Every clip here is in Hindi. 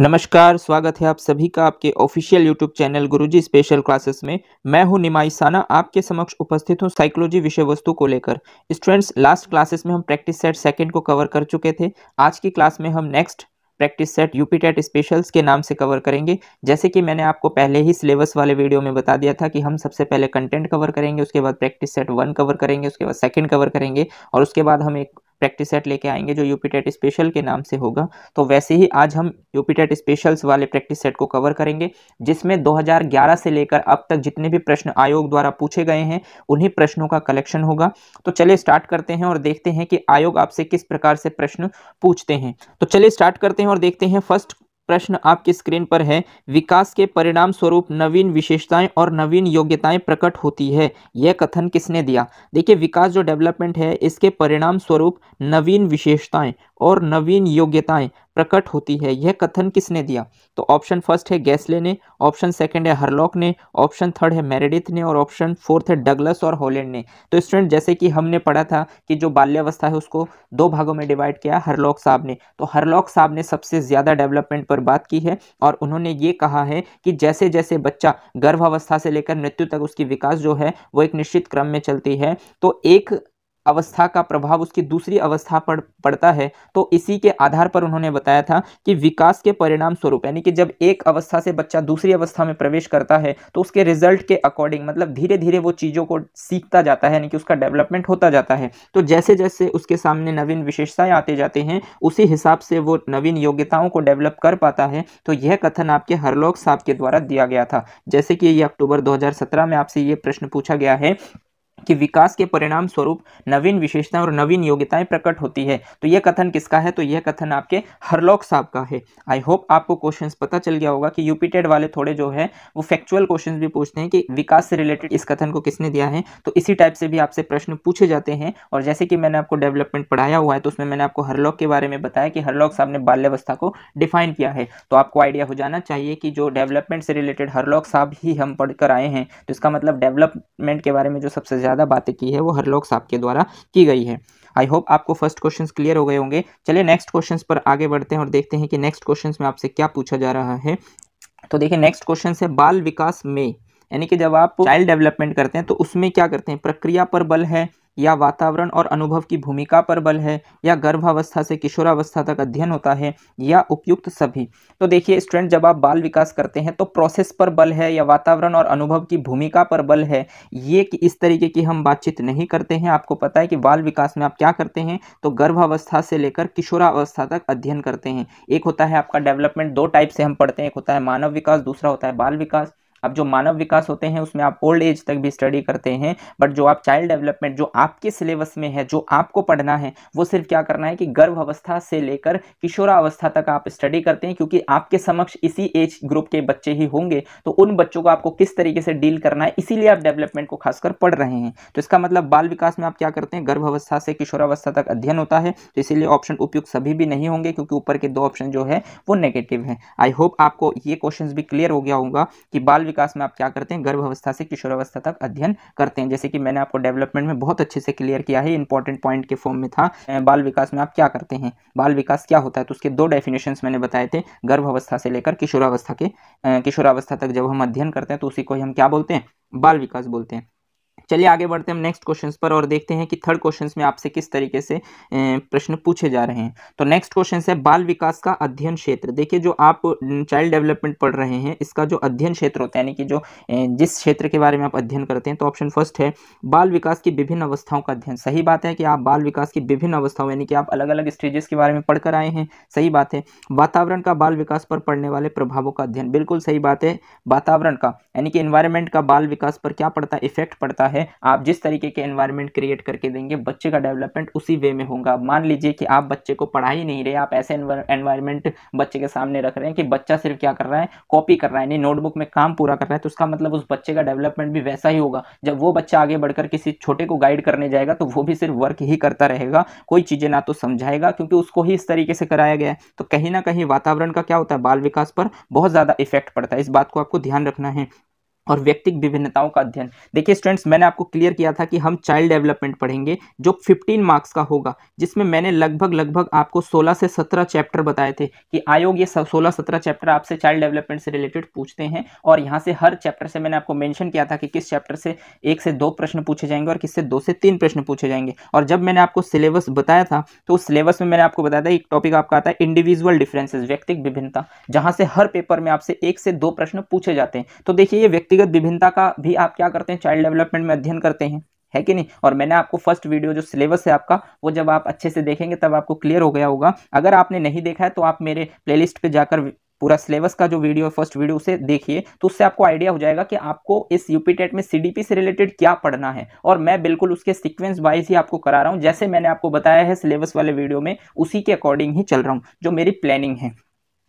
नमस्कार स्वागत है आप सभी का आपके official YouTube channel Guruji special classes में मैं हूं निमाई साना आपके समक्ष उपस्थित हूं साइकोलॉजी विषय वस्तु को लेकर स्टूडेंट्स लास्ट क्लासेस में हम प्रैक्टिस सेट सेकंड को कवर कर चुके थे आज की क्लास में हम next practice set UP TET specials के नाम से कवर करेंगे जैसे कि मैंने आपको पहले ही सिलेबस वाले वीडियो में बता दिया था कि हम सबसे पहले कंटेंट कवर करेंगे उसके बाद प्रैक्टिस सेट वन कवर करेंगे उसके बाद सेकंड कवर करेंगे और उसके बाद हम एक प्रैक्टिस सेट लेके आएंगे जो यूपीटेट स्पेशल के नाम से होगा तो वैसे ही आज हम यूपीटेट स्पेशल्स वाले प्रैक्टिस सेट को कवर करेंगे जिसमें 2011 से लेकर अब तक जितने भी प्रश्न आयोग द्वारा पूछे गए हैं उन्हीं प्रश्नों का कलेक्शन होगा तो चलिए स्टार्ट करते हैं और देखते हैं कि आयोग आपसे किस प्रकार से प्रश्न पूछते हैं तो चलिए स्टार्ट करते हैं और देखते हैं फर्स्ट प्रश्न आपकी स्क्रीन पर है विकास के परिणाम स्वरूप नवीन विशेषताएं और नवीन योग्यताएं प्रकट होती है यह कथन किसने दिया देखिए विकास जो डेवलपमेंट है इसके परिणाम स्वरूप नवीन विशेषताएं और नवीन योग्यताएं प्रकट होती है यह कथन किसने दिया तो ऑप्शन फर्स्ट है गैसले ने ऑप्शन सेकंड है हरलॉक ने ऑप्शन थर्ड है मेरेडिथ ने और ऑप्शन फोर्थ है डगलस और हॉलैंड ने तो स्टूडेंट जैसे कि हमने पढ़ा था कि जो बाल्यावस्था है उसको दो भागों में डिवाइड किया हरलॉक साहब ने तो हरलॉक साहब ने सबसे ज़्यादा डेवलपमेंट पर बात की है और उन्होंने ये कहा है कि जैसे जैसे बच्चा गर्भावस्था से लेकर मृत्यु तक उसकी विकास जो है वो एक निश्चित क्रम में चलती है तो एक अवस्था का प्रभाव उसकी दूसरी अवस्था पर पड़ता है तो इसी के आधार पर उन्होंने बताया था कि विकास के परिणाम स्वरूप यानी कि जब एक अवस्था से बच्चा दूसरी अवस्था में प्रवेश करता है तो उसके रिजल्ट के अकॉर्डिंग मतलब धीरे धीरे वो चीज़ों को सीखता जाता है यानी कि उसका डेवलपमेंट होता जाता है तो जैसे जैसे उसके सामने नवीन विशेषताएँ आते जाते हैं उसी हिसाब से वो नवीन योग्यताओं को डेवलप कर पाता है तो यह कथन आपके हरलोक साहब के द्वारा दिया गया था जैसे कि ये अक्टूबर दो में आपसे ये प्रश्न पूछा गया है कि विकास के परिणाम स्वरूप नवीन विशेषताएं और नवीन योग्यताएं प्रकट होती है तो यह कथन किसका है तो यह कथन आपके हरलोक साहब का है आई होप आपको क्वेश्चन पता चल गया होगा कि यूपीटेड वाले थोड़े जो है वो फैक्चुअल क्वेश्चन भी पूछते हैं कि विकास से रिलेटेड इस कथन को किसने दिया है तो इसी टाइप से भी आपसे प्रश्न पूछे जाते हैं और जैसे कि मैंने आपको डेवलपमेंट पढ़ाया हुआ है तो उसमें मैंने आपको हरलॉक के बारे में बताया कि हरलोक साहब ने बाल्यवस्था को डिफाइन किया है तो आपको आइडिया हो जाना चाहिए कि जो डेवलपमेंट से रिलेटेड हरलोक साहब ही हम पढ़कर आए हैं तो इसका मतलब डेवलपमेंट के बारे में जो सबसे ज़्यादा ज़्यादा बातें की है वो हरलोक साहब के द्वारा की गई है आई होप आपको फर्स्ट क्वेश्चंस क्लियर हो गए होंगे चलिए नेक्स्ट क्वेश्चंस पर आगे बढ़ते हैं और देखते हैं कि नेक्स्ट क्वेश्चंस में आपसे क्या पूछा जा रहा है तो देखिए नेक्स्ट क्वेश्चन है बाल विकास में यानी कि जब आप चाइल्ड डेवलपमेंट करते हैं तो उसमें क्या करते हैं प्रक्रिया पर बल है या वातावरण और अनुभव की भूमिका पर बल है या गर्भावस्था से किशोरावस्था तक अध्ययन होता है या उपयुक्त सभी तो देखिए स्टूडेंट जब आप बाल विकास करते हैं तो प्रोसेस पर बल है या वातावरण और अनुभव की भूमिका पर बल है ये कि इस तरीके की हम बातचीत नहीं करते हैं आपको पता है कि बाल विकास में आप क्या करते हैं तो गर्भावस्था से लेकर किशोरावस्था तक अध्ययन करते हैं एक होता है आपका डेवलपमेंट दो टाइप से हम पढ़ते हैं एक होता है मानव विकास दूसरा होता है बाल विकास अब जो मानव विकास होते हैं उसमें आप ओल्ड एज तक भी स्टडी करते हैं बट जो आप चाइल्ड डेवलपमेंट जो आपके सिलेबस में है जो आपको पढ़ना है वो सिर्फ क्या करना है कि गर्भ अवस्था से लेकर किशोरावस्था तक आप स्टडी करते हैं क्योंकि आपके समक्ष इसी एज ग्रुप के बच्चे ही होंगे तो उन बच्चों को आपको किस तरीके से डील करना है इसीलिए आप डेवलपमेंट को खासकर पढ़ रहे हैं तो इसका मतलब बाल विकास में आप क्या करते हैं गर्भ अवस्था से किशोरावस्था तक अध्ययन होता है तो इसीलिए ऑप्शन उपयुक्त सभी भी नहीं होंगे क्योंकि ऊपर के दो ऑप्शन जो है वो नेगेटिव है आई होप आपको ये क्वेश्चन भी क्लियर हो गया होगा कि बाल विकास में आप क्या करते हैं गर्भावस्था से किशोरावस्था तक अध्ययन करते हैं जैसे कि मैंने आपको डेवलपमेंट में बहुत अच्छे से क्लियर किया है इंपॉर्टेंट पॉइंट के फॉर्म में था बाल विकास में आप क्या करते हैं बाल विकास क्या होता है तो उसके दो डेफिनेशन मैंने बताए थे गर्भावस्था से लेकर किशोरावस्था के किशोरावस्था तक जब हम अध्ययन करते हैं तो उसी को हम क्या बोलते हैं बाल विकास बोलते हैं चलिए आगे बढ़ते हैं हम नेक्स्ट क्वेश्चन पर और देखते हैं कि थर्ड क्वेश्चन में आपसे किस तरीके से प्रश्न पूछे जा रहे हैं तो नेक्स्ट क्वेश्चन है बाल विकास का अध्ययन क्षेत्र देखिए जो आप चाइल्ड डेवलपमेंट पढ़ रहे हैं इसका जो अध्ययन क्षेत्र होता है यानी कि जो जिस क्षेत्र के बारे में आप अध्ययन करते हैं तो ऑप्शन फर्स्ट है बाल विकास की विभिन्न अवस्थाओं का अध्ययन सही बात है कि आप बाल विकास की विभिन्न अवस्थाओं यानी कि आप अलग अलग स्टेजेस के बारे में पढ़कर आए हैं सही बात है वातावरण का बाल विकास पर पड़ने वाले प्रभावों का अध्ययन बिल्कुल सही बात है वातावरण का यानी कि इन्वायरमेंट का बाल विकास पर क्या पड़ता है इफेक्ट पड़ता है है आप जिस तरीके के एनवायरनमेंट क्रिएट करके देंगे बच्चे का डेवलपमेंट उसी वे में होगा मान लीजिए कि आप बच्चे को पढ़ा ही नहीं रहे आप ऐसे एनवायरनमेंट बच्चे के सामने रख रहे हैं कि बच्चा सिर्फ क्या कर रहा है कॉपी कर रहा है नहीं नोटबुक में काम पूरा कर रहा है तो उसका मतलब उस बच्चे का डेवलपमेंट भी वैसा ही होगा जब वो बच्चा आगे बढ़कर किसी छोटे को गाइड करने जाएगा तो वो भी सिर्फ वर्क ही करता रहेगा कोई चीज़ें ना तो समझाएगा क्योंकि उसको ही इस तरीके से कराया गया है तो कहीं ना कहीं वातावरण का क्या होता है बाल विकास पर बहुत ज़्यादा इफेक्ट पड़ता है इस बात को आपको ध्यान रखना है और व्यक्तिक विभिन्नताओं का अध्ययन देखिए स्टूडेंट्स मैंने आपको क्लियर किया था कि हम चाइल्ड डेवलपमेंट पढ़ेंगे जो 15 मार्क्स का होगा जिसमें मैंने लगभग लगभग आपको 16 से 17 चैप्टर बताए थे कि आयोग ये 16-17 चैप्टर आपसे चाइल्ड डेवलपमेंट से रिलेटेड पूछते हैं और यहाँ से हर चैप्टर से मैंने आपको मैंशन किया था कि किस चैप्टर से एक से दो प्रश्न पूछे जाएंगे और किससे दो से तीन प्रश्न पूछे जाएंगे और जब मैंने आपको सिलेबस बताया था तो उस सिलेबस में मैंने आपको बताया था एक टॉपिक आपका आता है इंडिविजुअल डिफ्रेंसेज व्यक्तिक विभिन्नता जहाँ से हर पेपर में आपसे एक से दो प्रश्न पूछे जाते हैं तो देखिए ये व्यक्ति व्यक्तिगत विभिन्नता का भी आप क्या करते हैं चाइल्ड डेवलपमेंट में अध्ययन करते हैं है कि नहीं और मैंने आपको फर्स्ट वीडियो जो सिलेबस है आपका वो जब आप अच्छे से देखेंगे तब आपको क्लियर हो गया होगा अगर आपने नहीं देखा है तो आप मेरे प्लेलिस्ट पे जाकर पूरा सिलेबस का जो वीडियो है फर्स्ट वीडियो उसे देखिए तो उससे आपको आइडिया हो जाएगा कि आपको इस यूपी टेट में सीडीपी से रिलेटेड क्या पढ़ना है और मैं बिल्कुल उसके सीक्वेंस वाइज ही आपको करा रहा हूँ जैसे मैंने आपको बताया है सिलेबस वाले वीडियो में उसी के अकॉर्डिंग ही चल रहा हूँ जो मेरी प्लानिंग है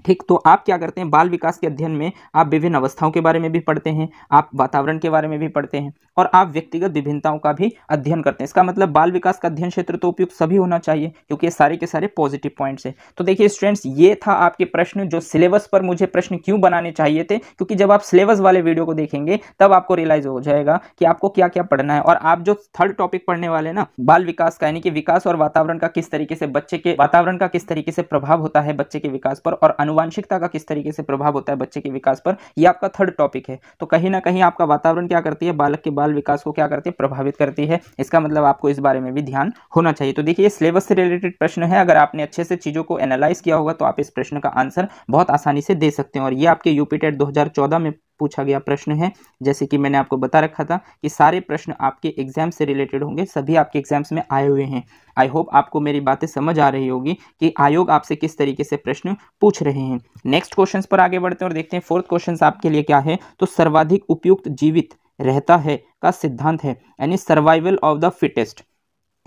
ठीक तो आप क्या करते हैं बाल विकास के अध्ययन में आप विभिन्न अवस्थाओं के बारे में भी पढ़ते हैं आप वातावरण के बारे में भी पढ़ते हैं और आप व्यक्तिगत विभिन्नताओं का भी अध्ययन करते हैं इसका मतलब बाल विकास का अध्ययन क्षेत्र तो उपयुक्त सभी होना चाहिए क्योंकि ये सारे के सारे पॉजिटिव पॉइंट्स हैं तो देखिए स्टूडेंट्स ये था आपके प्रश्न जो सिलेबस पर मुझे प्रश्न क्यों बनाने चाहिए थे क्योंकि जब आप सिलेबस वाले वीडियो को देखेंगे तब आपको रियलाइज हो जाएगा कि आपको क्या क्या पढ़ना है और आप जो थर्ड टॉपिक पढ़ने वाले ना बाल विकास का यानी कि विकास और वातावरण का किस तरीके से बच्चे के वातावरण का किस तरीके से प्रभाव होता है बच्चे के विकास पर और आनुवांशिकता का किस तरीके से प्रभाव होता है बच्चे के विकास पर यह आपका थर्ड टॉपिक है तो कहीं ना कहीं आपका वातावरण क्या करती है बालक के बाल विकास को क्या करती है प्रभावित करती है इसका मतलब आपको इस बारे में भी ध्यान होना चाहिए तो देखिए सिलेबस से रिलेटेड प्रश्न है अगर आपने अच्छे से चीज़ों को एनालाइज किया होगा तो आप इस प्रश्न का आंसर बहुत आसानी से दे सकते हैं और ये आपके यूपी टेट में पूछा गया प्रश्न है जैसे कि मैंने आपको बता रखा था कि सारे प्रश्न आपके एग्जाम से रिलेटेड होंगे सभी आपके एग्जाम्स में आए हुए हैं आई होप आपको मेरी बातें समझ आ रही होगी कि आयोग आपसे किस तरीके से प्रश्न पूछ रहे हैं नेक्स्ट क्वेश्चन पर आगे बढ़ते हैं और देखते हैं फोर्थ क्वेश्चन आपके लिए क्या है तो सर्वाधिक उपयुक्त जीवित रहता है का सिद्धांत है यानी सर्वाइवल ऑफ द फिटेस्ट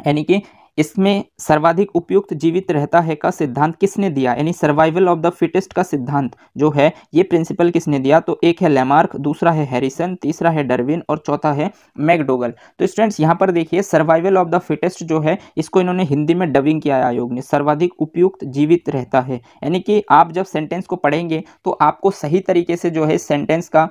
यानी कि इसमें सर्वाधिक उपयुक्त जीवित रहता है का सिद्धांत किसने दिया यानी सर्वाइवल ऑफ द फिटेस्ट का सिद्धांत जो है ये प्रिंसिपल किसने दिया तो एक है लेमार्क दूसरा है हैरिसन तीसरा है डरविन और चौथा है मैकडोगल तो स्टूडेंट्स यहाँ पर देखिए सर्वाइवल ऑफ द फिटेस्ट जो है इसको इन्होंने हिंदी में डबिंग किया है आयोग ने सर्वाधिक उपयुक्त जीवित रहता है यानी कि आप जब सेंटेंस को पढ़ेंगे तो आपको सही तरीके से जो है सेंटेंस का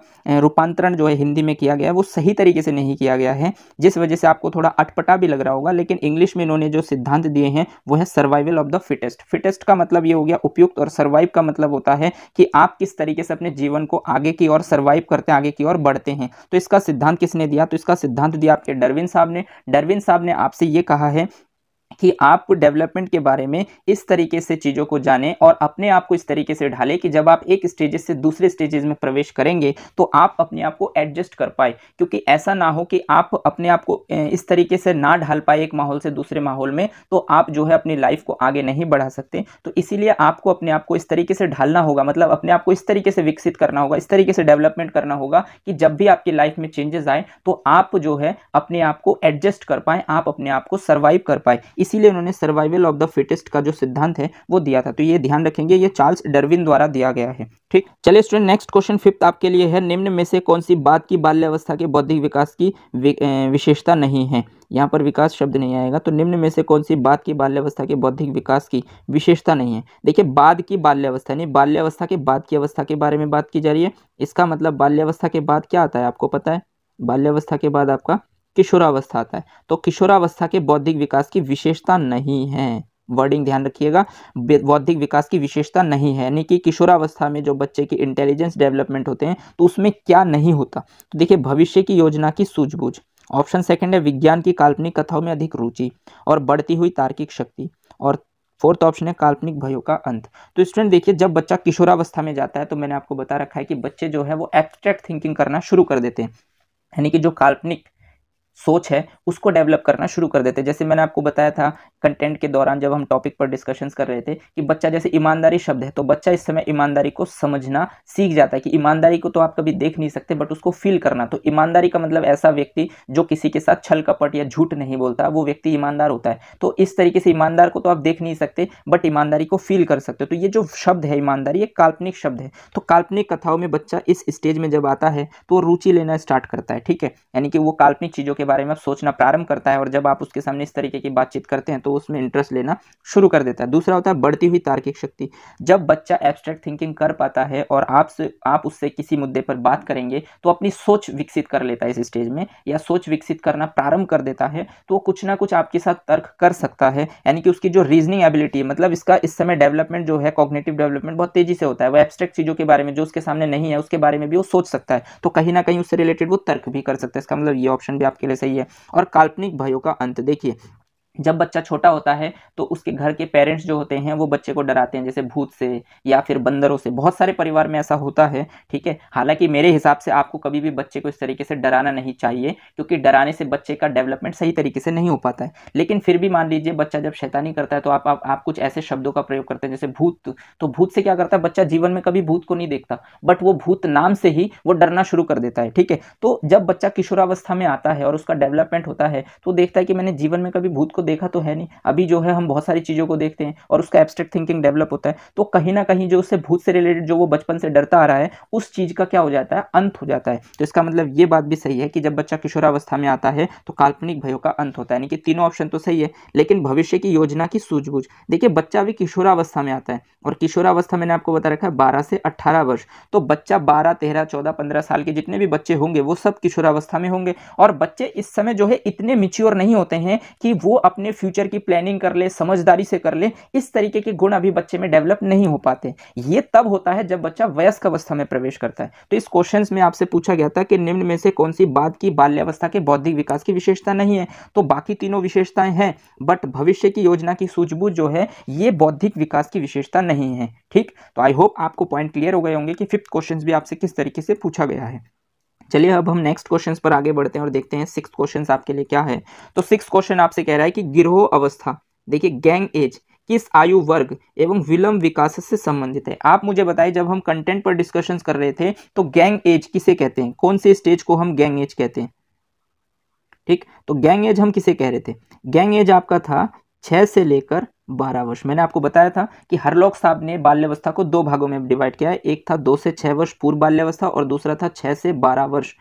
रूपांतरण जो है हिंदी में किया गया है वो सही तरीके से नहीं किया गया है जिस वजह से आपको थोड़ा अटपटा भी लग रहा होगा लेकिन इंग्लिश में इन्होंने जो सिद्धांत दिए हैं वो है survival of the fittest fittest का मतलब ये हो गया उपयुक्त और सर्वाइव का मतलब होता है कि आप किस तरीके से अपने जीवन को आगे की ओर सर्वाइव करते हैं आगे की ओर बढ़ते हैं तो इसका सिद्धांत किसने दिया तो इसका सिद्धांत दिया आपके डरविन साहब ने डरविन साहब ने आपसे ये कहा है कि आप डेवलपमेंट के बारे में इस तरीके से चीज़ों को जानें और अपने आप को इस तरीके से ढालें कि जब आप एक स्टेजेस से दूसरे स्टेजेस में प्रवेश करेंगे तो आप अपने आप को एडजस्ट कर पाए क्योंकि ऐसा ना हो कि आप अपने आप को इस तरीके से ना ढाल पाए एक माहौल से दूसरे माहौल में तो आप जो है अपनी लाइफ को आगे नहीं बढ़ा सकते तो इसीलिए आपको अपने आप को इस तरीके से ढालना होगा मतलब अपने आप को इस तरीके से विकसित करना होगा इस तरीके से डेवलपमेंट करना होगा कि जब भी आपकी लाइफ में चेंजेस आए तो आप जो है अपने आप को एडजस्ट कर पाएँ आप अपने आप को सर्वाइव कर पाए इसीलिए उन्होंने सर्वाइवल ऑफ द फिटेस्ट का जो सिद्धांत है वो दिया था तो ये ध्यान रखेंगे ये चार्ल्स डरविन द्वारा दिया गया है ठीक चलिए स्टूडेंट नेक्स्ट क्वेश्चन फिफ्थ आपके लिए है निम्न में से कौन सी बात की बाल्यावस्था के बौद्धिक विकास की विशेषता नहीं है यहाँ पर विकास शब्द नहीं आएगा तो निम्न में से कौन सी बात की बाल्यावस्था के बौद्धिक विकास की विशेषता नहीं है देखिए बाद की बाल्यावस्था यानी बाल्यावस्था के बाद की अवस्था के बारे में बात की जा रही है इसका मतलब बाल्यावस्था के बाद क्या आता है आपको पता है बाल्यावस्था के बाद आपका किशोरावस्था आता है तो किशोरावस्था के बौद्धिक विकास की विशेषता नहीं है वर्डिंग ध्यान रखिएगा बौद्धिक विकास की विशेषता नहीं है यानी कि किशोरावस्था में जो बच्चे की इंटेलिजेंस डेवलपमेंट होते हैं तो उसमें क्या नहीं होता तो देखिए भविष्य की योजना की सूझबूझ ऑप्शन सेकंड है विज्ञान की काल्पनिक कथाओं में अधिक रुचि और बढ़ती हुई तार्किक शक्ति और फोर्थ ऑप्शन है काल्पनिक भयों का अंत तो स्टूडेंट देखिए जब बच्चा किशोरावस्था में जाता है तो मैंने आपको बता रखा है कि बच्चे जो है वो एब्स्ट्रैक्ट थिंकिंग करना शुरू कर देते हैं यानी कि जो काल्पनिक सोच है उसको डेवलप करना शुरू कर देते हैं जैसे मैंने आपको बताया था कंटेंट के दौरान जब हम टॉपिक पर डिस्कशंस कर रहे थे कि बच्चा जैसे ईमानदारी शब्द है तो बच्चा इस समय ईमानदारी को समझना सीख जाता है कि ईमानदारी को तो आप कभी देख नहीं सकते बट उसको फील करना तो ईमानदारी का मतलब ऐसा व्यक्ति जो किसी के साथ छल कपट या झूठ नहीं बोलता वो व्यक्ति ईमानदार होता है तो इस तरीके से ईमानदार को तो आप देख नहीं सकते बट ईमानदारी को फील कर सकते हो तो ये जो शब्द है ईमानदारी ये काल्पनिक शब्द है तो काल्पनिक कथाओं में बच्चा इस स्टेज में जब आता है तो वो रुचि लेना स्टार्ट करता है ठीक है यानी कि वो काल्पनिक चीज़ों के बारे में सोचना प्रारंभ करता है और जब आप उसके सामने इस तरीके की बातचीत करते हैं तो उसमें इंटरेस्ट लेना शुरू कर देता है दूसरा होता है बढ़ती हुई तार्किक शक्ति जब बच्चा एब्स्ट्रैक्ट थिंकिंग कर पाता है और आपसे आप उससे किसी मुद्दे पर बात करेंगे तो अपनी सोच विकसित कर लेता है इस स्टेज में या सोच विकसित करना प्रारंभ कर देता है तो कुछ ना कुछ आपके साथ तर्क कर सकता है यानी कि उसकी जो रीजनिंग एबिलिटी है मतलब इसका इस समय डेवलपमेंट जो है कॉग्नेटिव डेवलपमेंट बहुत तेजी से होता है वो एब्स्ट्रैक्ट चीज़ों के बारे में जो उसके सामने नहीं है उसके बारे में भी वो सोच सकता है तो कहीं ना कहीं उससे रिलेटेड वो तर्क भी कर सकता है इसका मतलब ये ऑप्शन भी आपके लिए सही है और काल्पनिक भयों का अंत देखिए जब बच्चा छोटा होता है तो उसके घर के पेरेंट्स जो होते हैं वो बच्चे को डराते हैं जैसे भूत से या फिर बंदरों से बहुत सारे परिवार में ऐसा होता है ठीक है हालांकि मेरे हिसाब से आपको कभी भी बच्चे को इस तरीके से डराना नहीं चाहिए क्योंकि डराने से बच्चे का डेवलपमेंट सही तरीके से नहीं हो पाता है लेकिन फिर भी मान लीजिए बच्चा जब शैतानी करता है तो आप आप, आप कुछ ऐसे शब्दों का प्रयोग करते हैं जैसे भूत तो भूत से क्या करता है बच्चा जीवन में कभी भूत को नहीं देखता बट वो भूत नाम से ही वो डरना शुरू कर देता है ठीक है तो जब बच्चा किशोरावस्था में आता है और उसका डेवलपमेंट होता है तो देखता है कि मैंने जीवन में कभी भूत को देखा तो है नहीं अभी जो है हम बहुत सारी चीज़ों को देखते हैं और उसका एब्स्ट्रैक्ट थिंकिंग डेवलप होता है तो कहीं ना कहीं जो उससे भूत से रिलेटेड जो वो बचपन से डरता आ रहा है उस चीज़ का क्या हो जाता है अंत हो जाता है तो इसका मतलब ये बात भी सही है कि जब बच्चा किशोरावस्था में आता है तो काल्पनिक भयों का अंत होता है यानी कि तीनों ऑप्शन तो सही है लेकिन भविष्य की योजना की सूझबूझ देखिए बच्चा भी किशोरावस्था में आता है और किशोरावस्था मैंने आपको बता रखा है बारह से अट्ठारह वर्ष तो बच्चा बारह तेरह चौदह पंद्रह साल के जितने भी बच्चे होंगे वो सब किशोरावस्था में होंगे और बच्चे इस समय जो है इतने मिच्योर नहीं होते हैं कि वो अपने फ्यूचर की प्लानिंग कर ले समझदारी से कर ले इस तरीके के गुण अभी बच्चे में डेवलप नहीं हो पाते ये तब होता है जब बच्चा वयस्क अवस्था में प्रवेश करता है तो इस क्वेश्चन में आपसे पूछा गया था कि निम्न में से कौन सी बात की बाल्यावस्था के बौद्धिक विकास की विशेषता नहीं है तो बाकी तीनों विशेषताएं हैं बट भविष्य की योजना की सूझबूझ जो है ये बौद्धिक विकास की विशेषता नहीं है ठीक तो आई होप आपको पॉइंट क्लियर हो गए होंगे कि फिफ्थ क्वेश्चन भी आपसे किस तरीके से पूछा गया है चलिए अब हम नेक्स्ट क्वेश्चन पर आगे बढ़ते हैं और देखते हैं सिक्स क्वेश्चन आपके लिए क्या है तो सिक्स क्वेश्चन आपसे कह रहा है कि गिरोह अवस्था देखिए गैंग एज किस आयु वर्ग एवं विलंब विकास से संबंधित है आप मुझे बताएं जब हम कंटेंट पर डिस्कशंस कर रहे थे तो गैंग एज किसे कहते हैं कौन से स्टेज को हम गैंग एज कहते हैं ठीक तो गैंग एज हम किसे कह रहे थे गैंग एज आपका था छः से लेकर बारह वर्ष मैंने आपको बताया था कि हरलोक साहब ने बाल्यवस्था को दो भागों में डिवाइड किया है एक था दो से छः वर्ष पूर्व बाल्यवस्था और दूसरा था छः से बारह वर्ष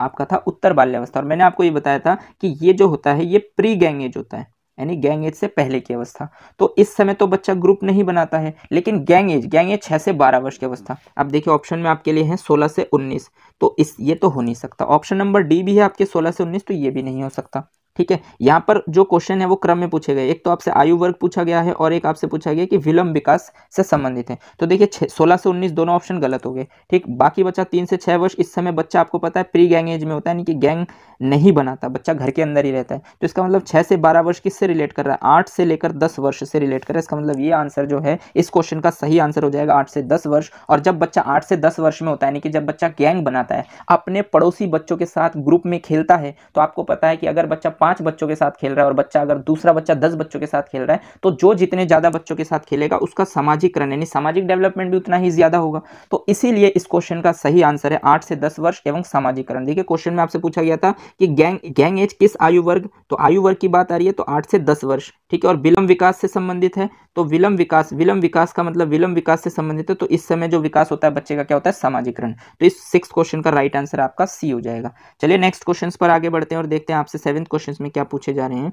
आपका था उत्तर बाल्यावस्था और मैंने आपको ये बताया था कि ये जो होता है ये प्री गैंग एज होता है यानी गैंग एज से पहले की अवस्था तो इस समय तो बच्चा ग्रुप नहीं बनाता है लेकिन गैंग एज गैंग एज छः से बारह वर्ष की अवस्था अब देखिए ऑप्शन में आपके लिए है सोलह से उन्नीस तो इस ये तो हो नहीं सकता ऑप्शन नंबर डी भी है आपके सोलह से उन्नीस तो ये भी नहीं हो सकता ठीक है यहाँ पर जो क्वेश्चन है वो क्रम में पूछे गए एक तो आपसे आयु वर्ग पूछा गया है और एक आपसे पूछा गया कि विलंब विकास से संबंधित है तो देखिए सोलह से उन्नीस दोनों ऑप्शन गलत हो गए ठीक बाकी बच्चा तीन से छः वर्ष इस समय बच्चा आपको पता है प्री गैंग एज में होता है यानी कि गैंग नहीं बनाता बच्चा घर के अंदर ही रहता है तो इसका मतलब छः से बारह वर्ष किससे रिलेट कर रहा है आठ से लेकर दस वर्ष से रिलेट कर रहा है इसका मतलब ये आंसर जो है इस क्वेश्चन का सही आंसर हो जाएगा आठ से दस वर्ष और जब बच्चा आठ से दस वर्ष में होता है यानी कि जब बच्चा गैंग बनाता है अपने पड़ोसी बच्चों के साथ ग्रुप में खेलता है तो आपको पता है कि अगर बच्चा पांच बच्चों के साथ खेल रहा है और बच्चा अगर दूसरा बच्चा दस बच्चों के साथ खेल रहा है तो जो जितने ज़्यादा बच्चों के साथ खेलेगा उसका सामाजिकरण यानी सामाजिक डेवलपमेंट भी उतना ही ज़्यादा होगा तो इसीलिए इस क्वेश्चन का सही आंसर है आठ से दस वर्ष एवं सामाजिकरण देखिए क्वेश्चन में आपसे पूछा गया था कि गैंग गैंग एज किस आयु वर्ग तो आयु वर्ग की बात आ रही है तो आठ से दस वर्ष ठीक है और विलंब विकास से संबंधित है तो विलंब विकास विलंब विकास का मतलब विलंब विकास से संबंधित है तो इस समय जो विकास होता है बच्चे का क्या होता है सामाजिकरण तो इस सिक्स क्वेश्चन का राइट आंसर आपका सी हो जाएगा चलिए नेक्स्ट क्वेश्चन पर आगे बढ़ते हैं और देखते हैं आपसे सेवेंथ क्वेश्चन में क्या पूछे जा रहे हैं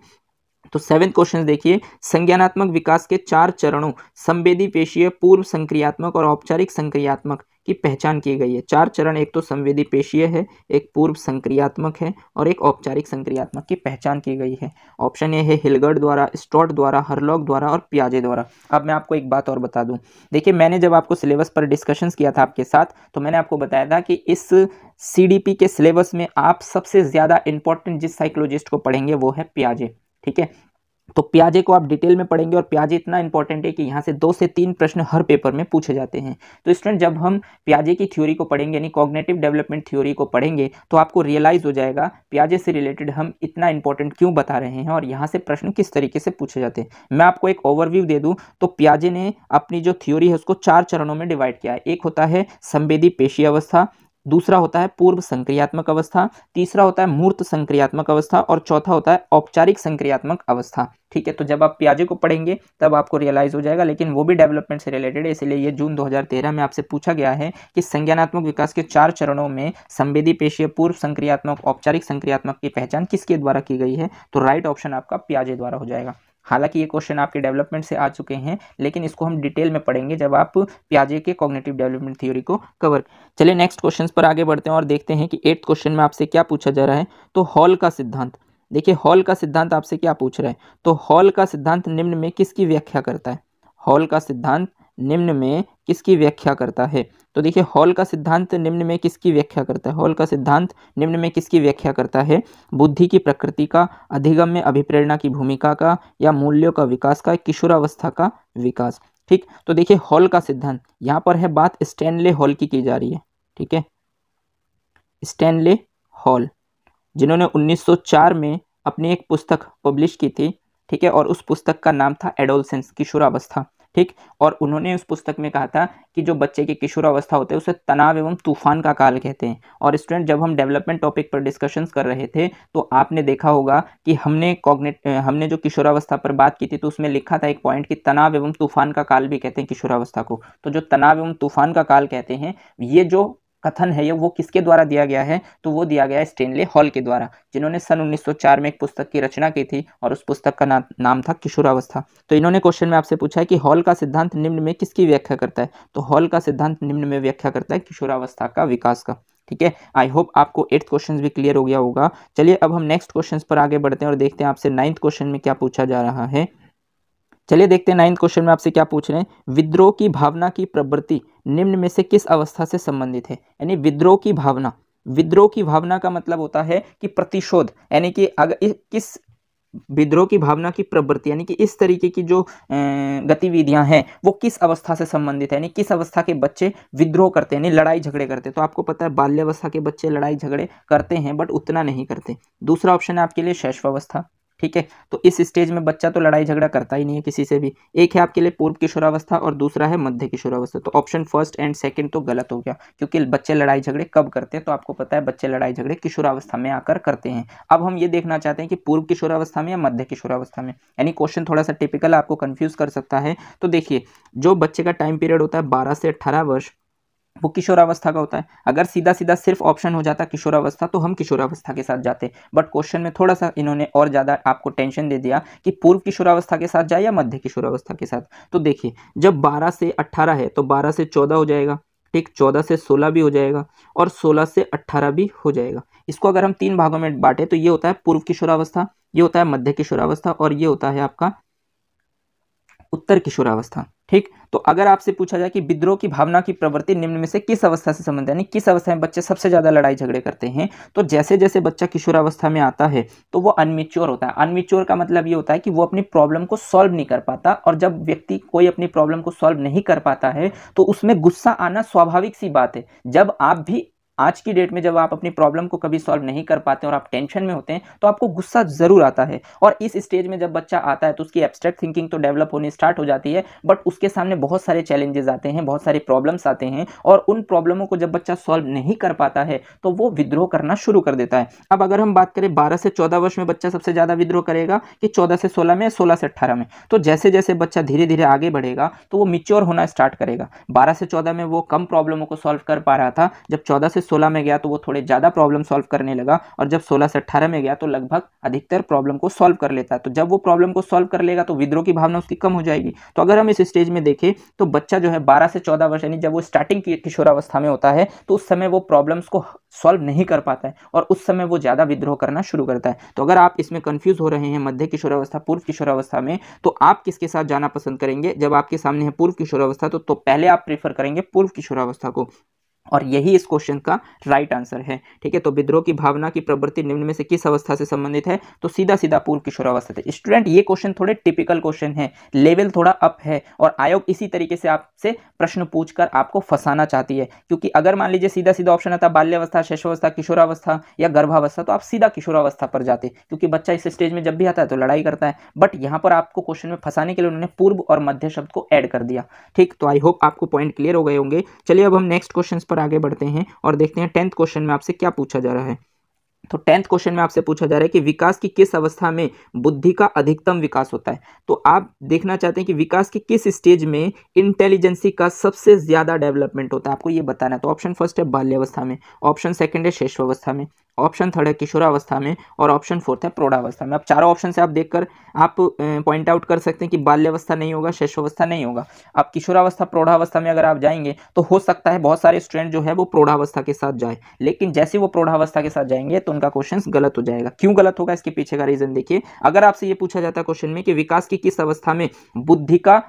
तो सेवेंथ क्वेश्चन देखिए संज्ञानात्मक विकास के चार चरणों संवेदी पेशीय पूर्व संक्रियात्मक और औपचारिक संक्रियात्मक की पहचान की गई है चार चरण एक तो संवेदी पेशीय है एक पूर्व संक्रियात्मक है और एक औपचारिक संक्रियात्मक की पहचान की गई है ऑप्शन ए है हिलगर्ड द्वारा स्टॉट द्वारा हरलॉक द्वारा और पियाजे द्वारा अब मैं आपको एक बात और बता दूं देखिए मैंने जब आपको सिलेबस पर डिस्कशंस किया था आपके साथ तो मैंने आपको बताया था कि इस सी के सिलेबस में आप सबसे ज़्यादा इंपॉर्टेंट जिस साइकोलॉजिस्ट को पढ़ेंगे वो है पियाजे ठीक है तो प्याजे को आप डिटेल में पढ़ेंगे और प्याजे इतना इंपॉर्टेंट है कि यहाँ से दो से तीन प्रश्न हर पेपर में पूछे जाते हैं तो स्टूडेंट जब हम प्याजे की थ्योरी को पढ़ेंगे यानी कॉग्नेटिव डेवलपमेंट थ्योरी को पढ़ेंगे तो आपको रियलाइज़ हो जाएगा प्याजे से रिलेटेड हम इतना इंपॉर्टेंट क्यों बता रहे हैं और यहाँ से प्रश्न किस तरीके से पूछे जाते हैं मैं आपको एक ओवरव्यू दे दूँ तो प्याजे ने अपनी जो थ्योरी है उसको चार चरणों में डिवाइड किया है एक होता है संवेदी पेशी अवस्था दूसरा होता है पूर्व संक्रियात्मक अवस्था तीसरा होता है मूर्त संक्रियात्मक अवस्था और चौथा होता है औपचारिक संक्रियात्मक अवस्था ठीक है तो जब आप प्याजे को पढ़ेंगे तब आपको रियलाइज हो जाएगा लेकिन वो भी डेवलपमेंट से रिलेटेड है इसलिए ये जून 2013 में आपसे पूछा गया है कि संज्ञानात्मक विकास के चार चरणों में संवेदी पेशीय पूर्व संक्रियात्मक औपचारिक संक्रियात्मक की पहचान किसके द्वारा की गई है तो राइट ऑप्शन आपका प्याजे द्वारा हो जाएगा हालांकि ये क्वेश्चन आपके डेवलपमेंट से आ चुके हैं लेकिन इसको हम डिटेल में पढ़ेंगे जब आप प्याजे के कॉग्नेटिव डेवलपमेंट थ्योरी को कवर चलिए नेक्स्ट क्वेश्चन पर आगे बढ़ते हैं और देखते हैं कि एट्थ क्वेश्चन में आपसे क्या पूछा जा रहा है तो हॉल का सिद्धांत देखिए हॉल का सिद्धांत आपसे क्या पूछ रहा है तो हॉल का सिद्धांत निम्न में किसकी व्याख्या करता है हॉल का सिद्धांत निम्न में किसकी व्याख्या करता है तो देखिए हॉल का सिद्धांत निम्न में किसकी व्याख्या करता है हॉल का सिद्धांत निम्न में किसकी व्याख्या करता है बुद्धि की प्रकृति का अधिगम में अभिप्रेरणा की भूमिका का या मूल्यों का विकास का किशोरावस्था का विकास ठीक तो देखिए हॉल का सिद्धांत यहाँ पर है बात स्टैनले हॉल की की जा रही है ठीक है स्टैनले हॉल जिन्होंने 1904 में अपनी एक पुस्तक पब्लिश की थी ठीक है और उस पुस्तक का नाम था एडोलसेंस किशोरावस्था ठीक और उन्होंने उस पुस्तक में कहा था कि जो बच्चे की किशोरावस्था होते हैं उसे तनाव एवं तूफान का काल कहते हैं और स्टूडेंट जब हम डेवलपमेंट टॉपिक पर डिस्कशंस कर रहे थे तो आपने देखा होगा कि हमने कॉग्नेट हमने जो किशोरावस्था पर बात की थी तो उसमें लिखा था एक पॉइंट कि तनाव एवं तूफान का काल भी कहते हैं किशोरावस्था को तो जो तनाव एवं तूफान का काल कहते हैं ये जो कथन है ये वो किसके द्वारा दिया गया है तो वो दिया गया है स्टेनले हॉल के द्वारा जिन्होंने सन 1904 में एक पुस्तक की रचना की थी और उस पुस्तक का ना, नाम था किशोरावस्था तो इन्होंने क्वेश्चन में आपसे पूछा है कि हॉल का सिद्धांत निम्न में किसकी व्याख्या करता है तो हॉल का सिद्धांत निम्न में व्याख्या करता है किशोरावस्था का विकास का ठीक है आई होप आपको एट्थ क्वेश्चन भी क्लियर हो गया होगा चलिए अब हम नेक्स्ट क्वेश्चन पर आगे बढ़ते हैं और देखते हैं आपसे नाइन्थ क्वेश्चन में क्या पूछा जा रहा है चलिए देखते हैं नाइन्थ क्वेश्चन में आपसे क्या पूछ रहे हैं विद्रोह की भावना की प्रवृत्ति निम्न में से किस अवस्था से संबंधित है यानी विद्रोह की भावना विद्रोह की भावना का मतलब होता है कि प्रतिशोध यानी कि अगर किस विद्रोह की भावना की प्रवृत्ति यानी कि इस तरीके की जो गतिविधियां हैं वो किस अवस्था से संबंधित है यानी किस अवस्था के बच्चे विद्रोह करते हैं यानी लड़ाई झगड़े करते हैं तो आपको पता है बाल्यावस्था के बच्चे लड़ाई झगड़े करते हैं बट उतना नहीं करते दूसरा ऑप्शन है आपके लिए शैश्वावस्था ठीक है तो इस स्टेज में बच्चा तो लड़ाई झगड़ा करता ही नहीं है किसी से भी एक है आपके लिए पूर्व किशोरावस्था और दूसरा है मध्य किशोरावस्था तो ऑप्शन फर्स्ट एंड सेकंड तो गलत हो गया क्योंकि बच्चे लड़ाई झगड़े कब करते हैं तो आपको पता है बच्चे लड़ाई झगड़े किशोरावस्था में आकर करते हैं अब हम ये देखना चाहते हैं कि पूर्व किशोरावस्था में या मध्य किशोरावस्था में यानी क्वेश्चन थोड़ा सा टिपिकल आपको कन्फ्यूज कर सकता है तो देखिए जो बच्चे का टाइम पीरियड होता है बारह से अट्ठारह वर्ष वो किशोरावस्था का होता है अगर सीधा सीधा सिर्फ ऑप्शन हो जाता किशोरावस्था तो हम किशोरावस्था के साथ जाते बट क्वेश्चन में थोड़ा सा इन्होंने और ज़्यादा आपको टेंशन दे दिया कि पूर्व किशोरावस्था के साथ जाए या मध्य किशोरावस्था के साथ तो देखिए जब बारह से अट्ठारह है तो बारह से चौदह हो जाएगा ठीक चौदह से सोलह भी हो जाएगा और सोलह से अट्ठारह भी हो जाएगा इसको अगर हम तीन भागों में बांटे तो ये होता है पूर्व किशोरावस्था ये होता है मध्य किशोरावस्था और ये होता है आपका उत्तर किशोरावस्था ठीक तो अगर आपसे पूछा जाए कि विद्रोह की भावना की प्रवृत्ति निम्न में से किस अवस्था से संबंधित यानी किस अवस्था में बच्चे सबसे ज़्यादा लड़ाई झगड़े करते हैं तो जैसे जैसे बच्चा किशोरावस्था में आता है तो वो अनमेच्योर होता है अनमेच्योर का मतलब ये होता है कि वो अपनी प्रॉब्लम को सॉल्व नहीं कर पाता और जब व्यक्ति कोई अपनी प्रॉब्लम को सॉल्व नहीं कर पाता है तो उसमें गुस्सा आना स्वाभाविक सी बात है जब आप भी आज की डेट में जब आप अपनी प्रॉब्लम को कभी सॉल्व नहीं कर पाते और आप टेंशन में होते हैं तो आपको गुस्सा ज़रूर आता है और इस स्टेज में जब बच्चा आता है तो उसकी एब्स्ट्रैक्ट थिंकिंग तो डेवलप होनी स्टार्ट हो जाती है बट उसके सामने बहुत सारे चैलेंजेस आते हैं बहुत सारे प्रॉब्लम्स आते हैं और उन प्रॉब्लमों को जब बच्चा सॉल्व नहीं कर पाता है तो वो विद्रोह करना शुरू कर देता है अब अगर हम बात करें बारह से चौदह वर्ष में बच्चा सबसे ज़्यादा विद्रोह करेगा कि चौदह से सोलह में सोलह से अट्ठारह में तो जैसे जैसे बच्चा धीरे धीरे आगे बढ़ेगा तो वो मिच्योर होना स्टार्ट करेगा बारह से चौदह में वो कम प्रॉब्लमों को सॉल्व कर पा रहा था जब चौदह से सोलह में गया तो वो थोड़े ज़्यादा प्रॉब्लम सॉल्व करने लगा और जब सोलह से अट्ठारह में गया तो लगभग अधिकतर प्रॉब्लम को सॉल्व कर लेता है तो जब वो प्रॉब्लम को सॉल्व कर लेगा तो विद्रोह की भावना उसकी कम हो जाएगी तो अगर हम इस स्टेज में देखें तो बच्चा जो है बारह से चौदह वर्ष यानी जब वो स्टार्टिंग की किशोरावस्था में होता है तो उस समय वो प्रॉब्लम्स को सॉल्व नहीं कर पाता है और उस समय वो ज़्यादा विद्रोह करना शुरू करता है तो अगर आप इसमें कन्फ्यूज़ हो रहे हैं मध्य किशोरावस्था पूर्व किशोरावस्था में तो आप किसके साथ जाना पसंद करेंगे जब आपके सामने है पूर्व किशोरावस्था तो, तो पहले आप प्रीफर करेंगे पूर्व किशोरावस्था को और यही इस क्वेश्चन का राइट आंसर है ठीक है तो विद्रोह की भावना की प्रवृत्ति निम्न में से किस अवस्था से संबंधित है तो सीधा सीधा पूर्व किशोरावस्था से स्टूडेंट ये क्वेश्चन थोड़े टिपिकल क्वेश्चन है लेवल थोड़ा अप है और आयोग इसी तरीके से आपसे प्रश्न पूछकर आपको फंसाना चाहती है क्योंकि अगर मान लीजिए सीधा सीधा ऑप्शन आता बाल्यावस्था शैशवावस्था किशोरावस्था या गर्भावस्था तो आप सीधा किशोरावस्था पर जाते क्योंकि बच्चा इस स्टेज में जब भी आता है तो लड़ाई करता है बट यहाँ पर आपको क्वेश्चन में फंसाने के लिए उन्होंने पूर्व और मध्य शब्द को ऐड कर दिया ठीक तो आई होप आपको पॉइंट क्लियर हो गए होंगे चलिए अब हम नेक्स्ट क्वेश्चन पर पर आगे बढ़ते हैं और देखते हैं टेंथ क्वेश्चन में आपसे क्या पूछा जा रहा है तो टेंथ क्वेश्चन में आपसे पूछा जा रहा है कि विकास की किस अवस्था में बुद्धि का अधिकतम विकास होता है तो आप देखना चाहते हैं कि विकास की किस स्टेज में इंटेलिजेंसी का सबसे ज़्यादा डेवलपमेंट होता है आपको ये बताना है तो ऑप्शन फर्स्ट है बाल्यावस्था में ऑप्शन सेकंड है अवस्था में ऑप्शन थर्ड है किशोरावस्था में और ऑप्शन फोर्थ है प्रौढ़ावस्था में अब चारों ऑप्शन से आप देखकर आप पॉइंट आउट कर सकते हैं कि बाल्यावस्था नहीं होगा शैशवावस्था नहीं होगा आप किशोरावस्था प्रौढ़ावस्था में अगर आप जाएंगे तो हो सकता है बहुत सारे स्टूडेंट जो है वो प्रौढ़ावस्था के साथ जाए लेकिन जैसे वो प्रौढ़ावस्था के साथ जाएंगे तो उनका क्वेश्चन गलत हो जाएगा क्यों गलत होगा इसके पीछे का रीजन देखिए अगर आपसे ये पूछा जाता है क्वेश्चन में कि विकास की किस अवस्था में बुद्धि का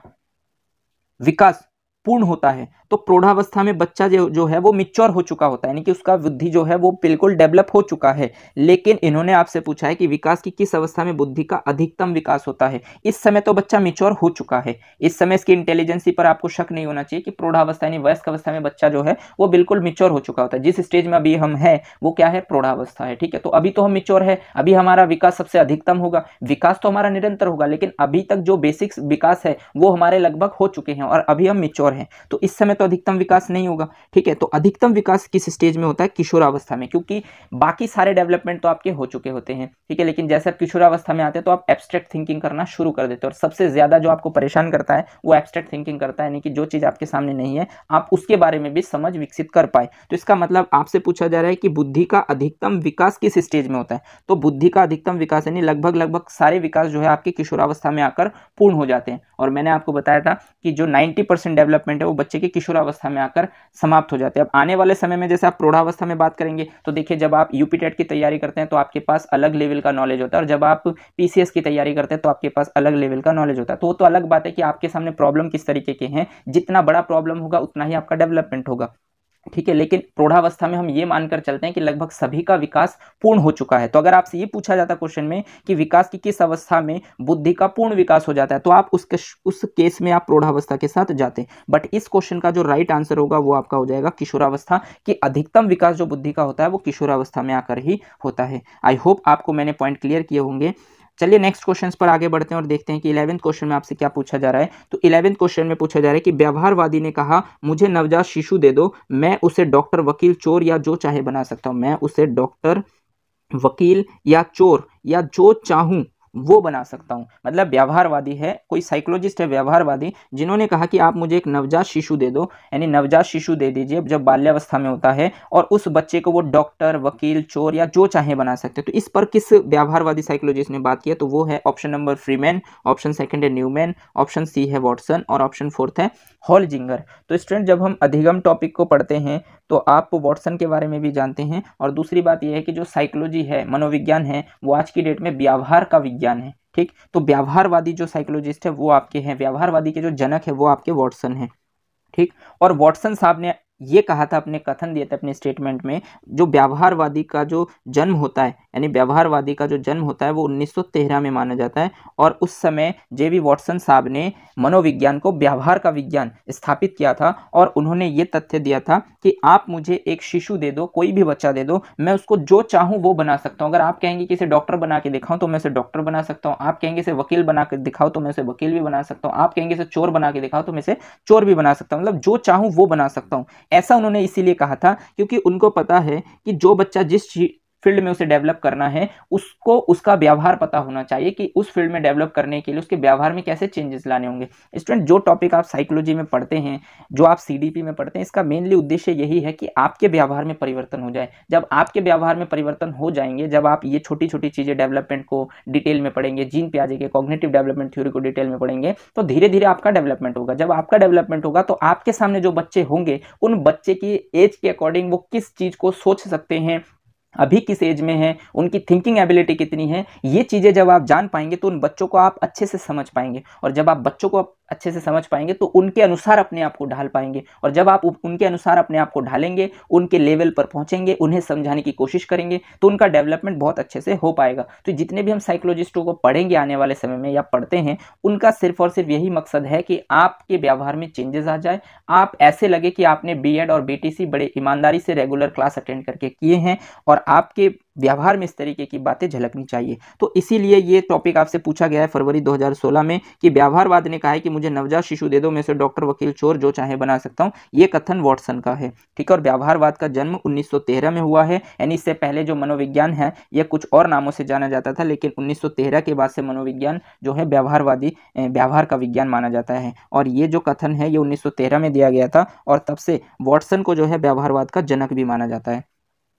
विकास पूर्ण होता है तो प्रौढ़ावस्था में बच्चा जो जो है वो मिच्योर हो चुका होता है यानी कि उसका बुद्धि जो है वो बिल्कुल डेवलप हो चुका है लेकिन इन्होंने आपसे पूछा है कि विकास की किस अवस्था में बुद्धि का अधिकतम विकास होता है इस समय तो बच्चा मिच्योर हो चुका है इस समय इसकी इंटेलिजेंसी पर आपको शक नहीं होना चाहिए कि प्रौढ़ावस्था यानी वयस्क अवस्था में बच्चा जो है वो बिल्कुल मिच्योर हो चुका होता है जिस स्टेज में अभी हम हैं वो क्या है प्रौढ़ावस्था है ठीक है तो अभी तो हम मिच्योर है अभी हमारा विकास सबसे अधिकतम होगा विकास तो हमारा निरंतर होगा लेकिन अभी तक जो बेसिक्स विकास है वो हमारे लगभग हो चुके हैं और अभी हम मिच्योर है तो इस समय तो अधिकतम विकास नहीं होगा ठीक है तो अधिकतम विकास किस स्टेज में होता है किशोरावस्था में क्योंकि बाकी सारे डेवलपमेंट तो आपके हो चुके होते हैं ठीक है लेकिन जैसे आप किशोरावस्था में आते हैं तो आप एब्स्ट्रैक्ट थिंकिंग करना शुरू कर देते हैं और सबसे ज़्यादा जो आपको परेशान करता है वो एब्स्ट्रैक्ट थिंकिंग करता है यानी कि जो चीज़ आपके सामने नहीं है आप उसके बारे में भी समझ विकसित कर पाए तो इसका मतलब आपसे पूछा जा रहा है कि बुद्धि का अधिकतम विकास किस स्टेज में होता है तो बुद्धि का अधिकतम विकास यानी लगभग लगभग सारे विकास जो है आपके किशोरावस्था में आकर पूर्ण हो जाते हैं और मैंने आपको बताया था कि जो 90 परसेंट डेवलपमेंट है वो बच्चे की किशोरावस्था में आकर समाप्त हो जाते हैं अब आने वाले समय में जैसे आप प्रौढ़ावस्था में बात करेंगे तो देखिए जब आप यूपी टेट की तैयारी करते हैं तो आपके पास अलग लेवल का नॉलेज होता है और जब आप पी की तैयारी करते हैं तो आपके पास अलग लेवल का नॉलेज होता है तो वो तो अलग बात है कि आपके सामने प्रॉब्लम किस तरीके के हैं जितना बड़ा प्रॉब्लम होगा उतना ही आपका डेवलपमेंट होगा ठीक है लेकिन प्रौढ़ावस्था में हम ये मानकर चलते हैं कि लगभग सभी का विकास पूर्ण हो चुका है तो अगर आपसे ये पूछा जाता क्वेश्चन में कि विकास की किस अवस्था में बुद्धि का पूर्ण विकास हो जाता है तो आप उस उस केस में आप प्रौढ़ावस्था के साथ जाते हैं बट इस क्वेश्चन का जो राइट आंसर होगा वो आपका हो जाएगा किशोरावस्था कि अधिकतम विकास जो बुद्धि का होता है वो किशोरावस्था में आकर ही होता है आई होप आपको मैंने पॉइंट क्लियर किए होंगे चलिए नेक्स्ट क्वेश्चन पर आगे बढ़ते हैं और देखते हैं कि इलेवंथ क्वेश्चन में आपसे क्या पूछा जा रहा है तो इलेवंथ क्वेश्चन में पूछा जा रहा है कि व्यवहारवादी ने कहा मुझे नवजात शिशु दे दो मैं उसे डॉक्टर वकील चोर या जो चाहे बना सकता हूँ मैं उसे डॉक्टर वकील या चोर या जो चाहूँ वो बना सकता हूँ मतलब व्यवहारवादी है कोई साइकोलॉजिस्ट है व्यवहारवादी जिन्होंने कहा कि आप मुझे एक नवजात शिशु दे दो यानी नवजात शिशु दे दीजिए जब बाल्यावस्था में होता है और उस बच्चे को वो डॉक्टर वकील चोर या जो चाहे बना सकते तो इस पर किस व्यवहारवादी साइकोलॉजिस्ट ने बात किया तो वो है option number Freeman option second है न्यूमैन ऑप्शन सी है वॉटसन और ऑप्शन फोर्थ है हॉलजिंगर तो स्टूडेंट जब हम अधिगम टॉपिक को पढ़ते हैं तो आप वॉटसन के बारे में भी जानते हैं और दूसरी बात यह है कि जो साइकोलॉजी है मनोविज्ञान है वो आज की डेट में व्यवहार का विज्ञान विज्ञान है ठीक तो व्यवहारवादी जो साइकोलॉजिस्ट है वो आपके हैं व्यवहारवादी के जो जनक है वो आपके वॉटसन है ठीक और वॉटसन साहब ने ये कहा था अपने कथन दिया था अपने स्टेटमेंट में जो व्यवहारवादी का जो जन्म होता है यानी व्यवहारवादी का जो जन्म होता है वो उन्नीस में माना जाता है और उस समय जे वी वॉटसन साहब ने मनोविज्ञान को व्यवहार का विज्ञान स्थापित किया था और उन्होंने ये तथ्य दिया था कि आप मुझे एक शिशु दे दो कोई भी बच्चा दे दो मैं उसको जो चाहूँ वो बना सकता हूँ अगर आप कहेंगे कि इसे डॉक्टर बना के दिखाऊँ तो मैं उसे डॉक्टर बना सकता हूँ आप कहेंगे इसे वकील बना के दिखाओ तो मैं उसे वकील भी बना सकता हूँ आप कहेंगे इसे चोर बना के दिखाओ तो मैं इसे चोर भी बना सकता हूँ मतलब जो चाहूँ वो बना सकता हूँ ऐसा उन्होंने इसीलिए कहा था क्योंकि उनको पता है कि जो बच्चा जिस फील्ड में उसे डेवलप करना है उसको उसका व्यवहार पता होना चाहिए कि उस फील्ड में डेवलप करने के लिए उसके व्यवहार में कैसे चेंजेस लाने होंगे स्टूडेंट जो टॉपिक आप साइकोलॉजी में पढ़ते हैं जो आप सी में पढ़ते हैं इसका मेनली उद्देश्य यही है कि आपके व्यवहार में परिवर्तन हो जाए जब आपके व्यवहार में परिवर्तन हो जाएंगे जब आप ये छोटी छोटी चीज़ें डेवलपमेंट को डिटेल में पढ़ेंगे जीन प्याजे के कॉग्नेटिव डेवलपमेंट थ्योरी को डिटेल में पढ़ेंगे तो धीरे धीरे आपका डेवलपमेंट होगा जब आपका डेवलपमेंट होगा तो आपके सामने जो बच्चे होंगे उन बच्चे की एज के अकॉर्डिंग वो किस चीज़ को सोच सकते हैं अभी किस एज में है उनकी थिंकिंग एबिलिटी कितनी है ये चीज़ें जब आप जान पाएंगे तो उन बच्चों को आप अच्छे से समझ पाएंगे और जब आप बच्चों को अच्छे से समझ पाएंगे तो उनके अनुसार अपने आप को ढाल पाएंगे और जब आप उनके अनुसार अपने आप को ढालेंगे उनके लेवल पर पहुंचेंगे उन्हें समझाने की कोशिश करेंगे तो उनका डेवलपमेंट बहुत अच्छे से हो पाएगा तो जितने भी हम साइकोलॉजिस्टों को पढ़ेंगे आने वाले समय में या पढ़ते हैं उनका सिर्फ और सिर्फ यही मकसद है कि आपके व्यवहार में चेंजेस आ जाए आप ऐसे लगे कि आपने बी और बी बड़े ईमानदारी से रेगुलर क्लास अटेंड करके किए हैं और आपके व्यवहार में इस तरीके की बातें झलकनी चाहिए तो इसीलिए ये टॉपिक आपसे पूछा गया है फरवरी 2016 में कि व्यवहारवाद ने कहा है कि मुझे नवजात शिशु दे दो मैं से डॉक्टर वकील चोर जो चाहे बना सकता हूँ ये कथन वॉटसन का है ठीक है और व्यवहारवाद का जन्म 1913 में हुआ है यानी इससे पहले जो मनोविज्ञान है यह कुछ और नामों से जाना जाता था लेकिन उन्नीस के बाद से मनोविज्ञान जो है व्यवहारवादी व्यवहार का विज्ञान माना जाता है और ये जो कथन है ये उन्नीस में दिया गया था और तब से वॉटसन को जो है व्यवहारवाद का जनक भी माना जाता है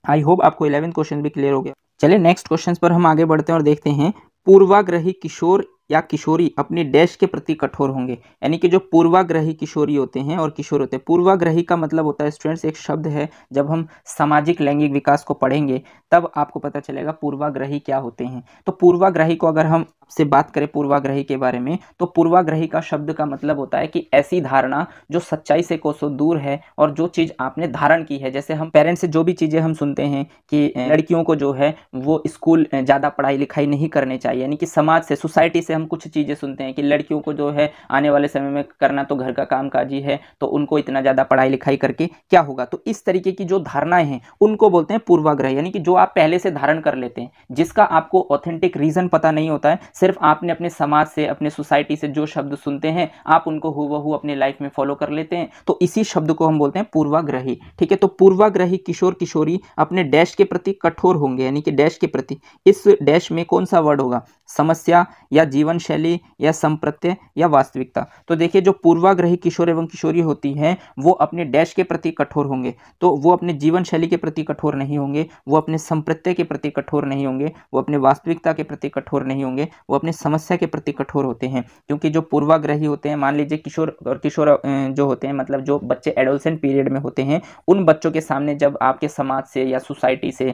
आई होप आपको इलेवेंथ क्वेश्चन भी क्लियर हो गया चलिए नेक्स्ट क्वेश्चन पर हम आगे बढ़ते हैं और देखते हैं पूर्वाग्रही किशोर या किशोरी अपने डैश के प्रति कठोर होंगे यानी कि जो पूर्वाग्रही किशोरी होते हैं और किशोर होते हैं पूर्वाग्रही का मतलब होता है स्टूडेंट्स एक शब्द है जब हम सामाजिक लैंगिक विकास को पढ़ेंगे तब आपको पता चलेगा पूर्वाग्रही क्या होते हैं तो पूर्वाग्रही को अगर हम से बात करें पूर्वाग्रही के बारे में तो पूर्वाग्रही का शब्द का मतलब होता है कि ऐसी धारणा जो सच्चाई से कोसों दूर है और जो चीज़ आपने धारण की है जैसे हम पेरेंट्स से जो भी चीज़ें हम सुनते हैं कि लड़कियों को जो है वो स्कूल ज़्यादा पढ़ाई लिखाई नहीं करनी चाहिए यानी कि समाज से सोसाइटी से हम कुछ चीज़ें सुनते हैं कि लड़कियों को जो है आने वाले समय में करना तो घर का काम काज ही है तो उनको इतना ज़्यादा पढ़ाई लिखाई करके क्या होगा तो इस तरीके की जो धारणाएं हैं उनको बोलते हैं पूर्वाग्रह यानी कि जो आप पहले से धारण कर लेते हैं जिसका आपको ऑथेंटिक रीज़न पता नहीं होता है सिर्फ आपने अपने समाज से अपने सोसाइटी से जो शब्द सुनते हैं आप उनको हु हु अपने लाइफ में फॉलो कर लेते हैं तो इसी शब्द को हम बोलते हैं पूर्वाग्रही ठीक है तो पूर्वाग्रही किशोर किशोरी अपने डैश के प्रति कठोर होंगे यानी कि डैश के प्रति इस डैश में कौन सा वर्ड होगा समस्या या जीवन शैली या संप्रत्य या वास्तविकता तो देखिए जो पूर्वाग्रही किशोर एवं किशोरी होती है वो अपने डैश के प्रति कठोर होंगे तो वो अपने जीवन शैली के प्रति कठोर नहीं होंगे वो अपने संप्रत्यय के प्रति कठोर नहीं होंगे वो अपने वास्तविकता के प्रति कठोर नहीं होंगे वो अपने समस्या के प्रति कठोर होते हैं क्योंकि जो पूर्वाग्रही होते हैं मान लीजिए किशोर और किशोर जो होते हैं मतलब जो बच्चे एडोलसेंट पीरियड में होते हैं उन बच्चों के सामने जब आपके समाज से या सोसाइटी से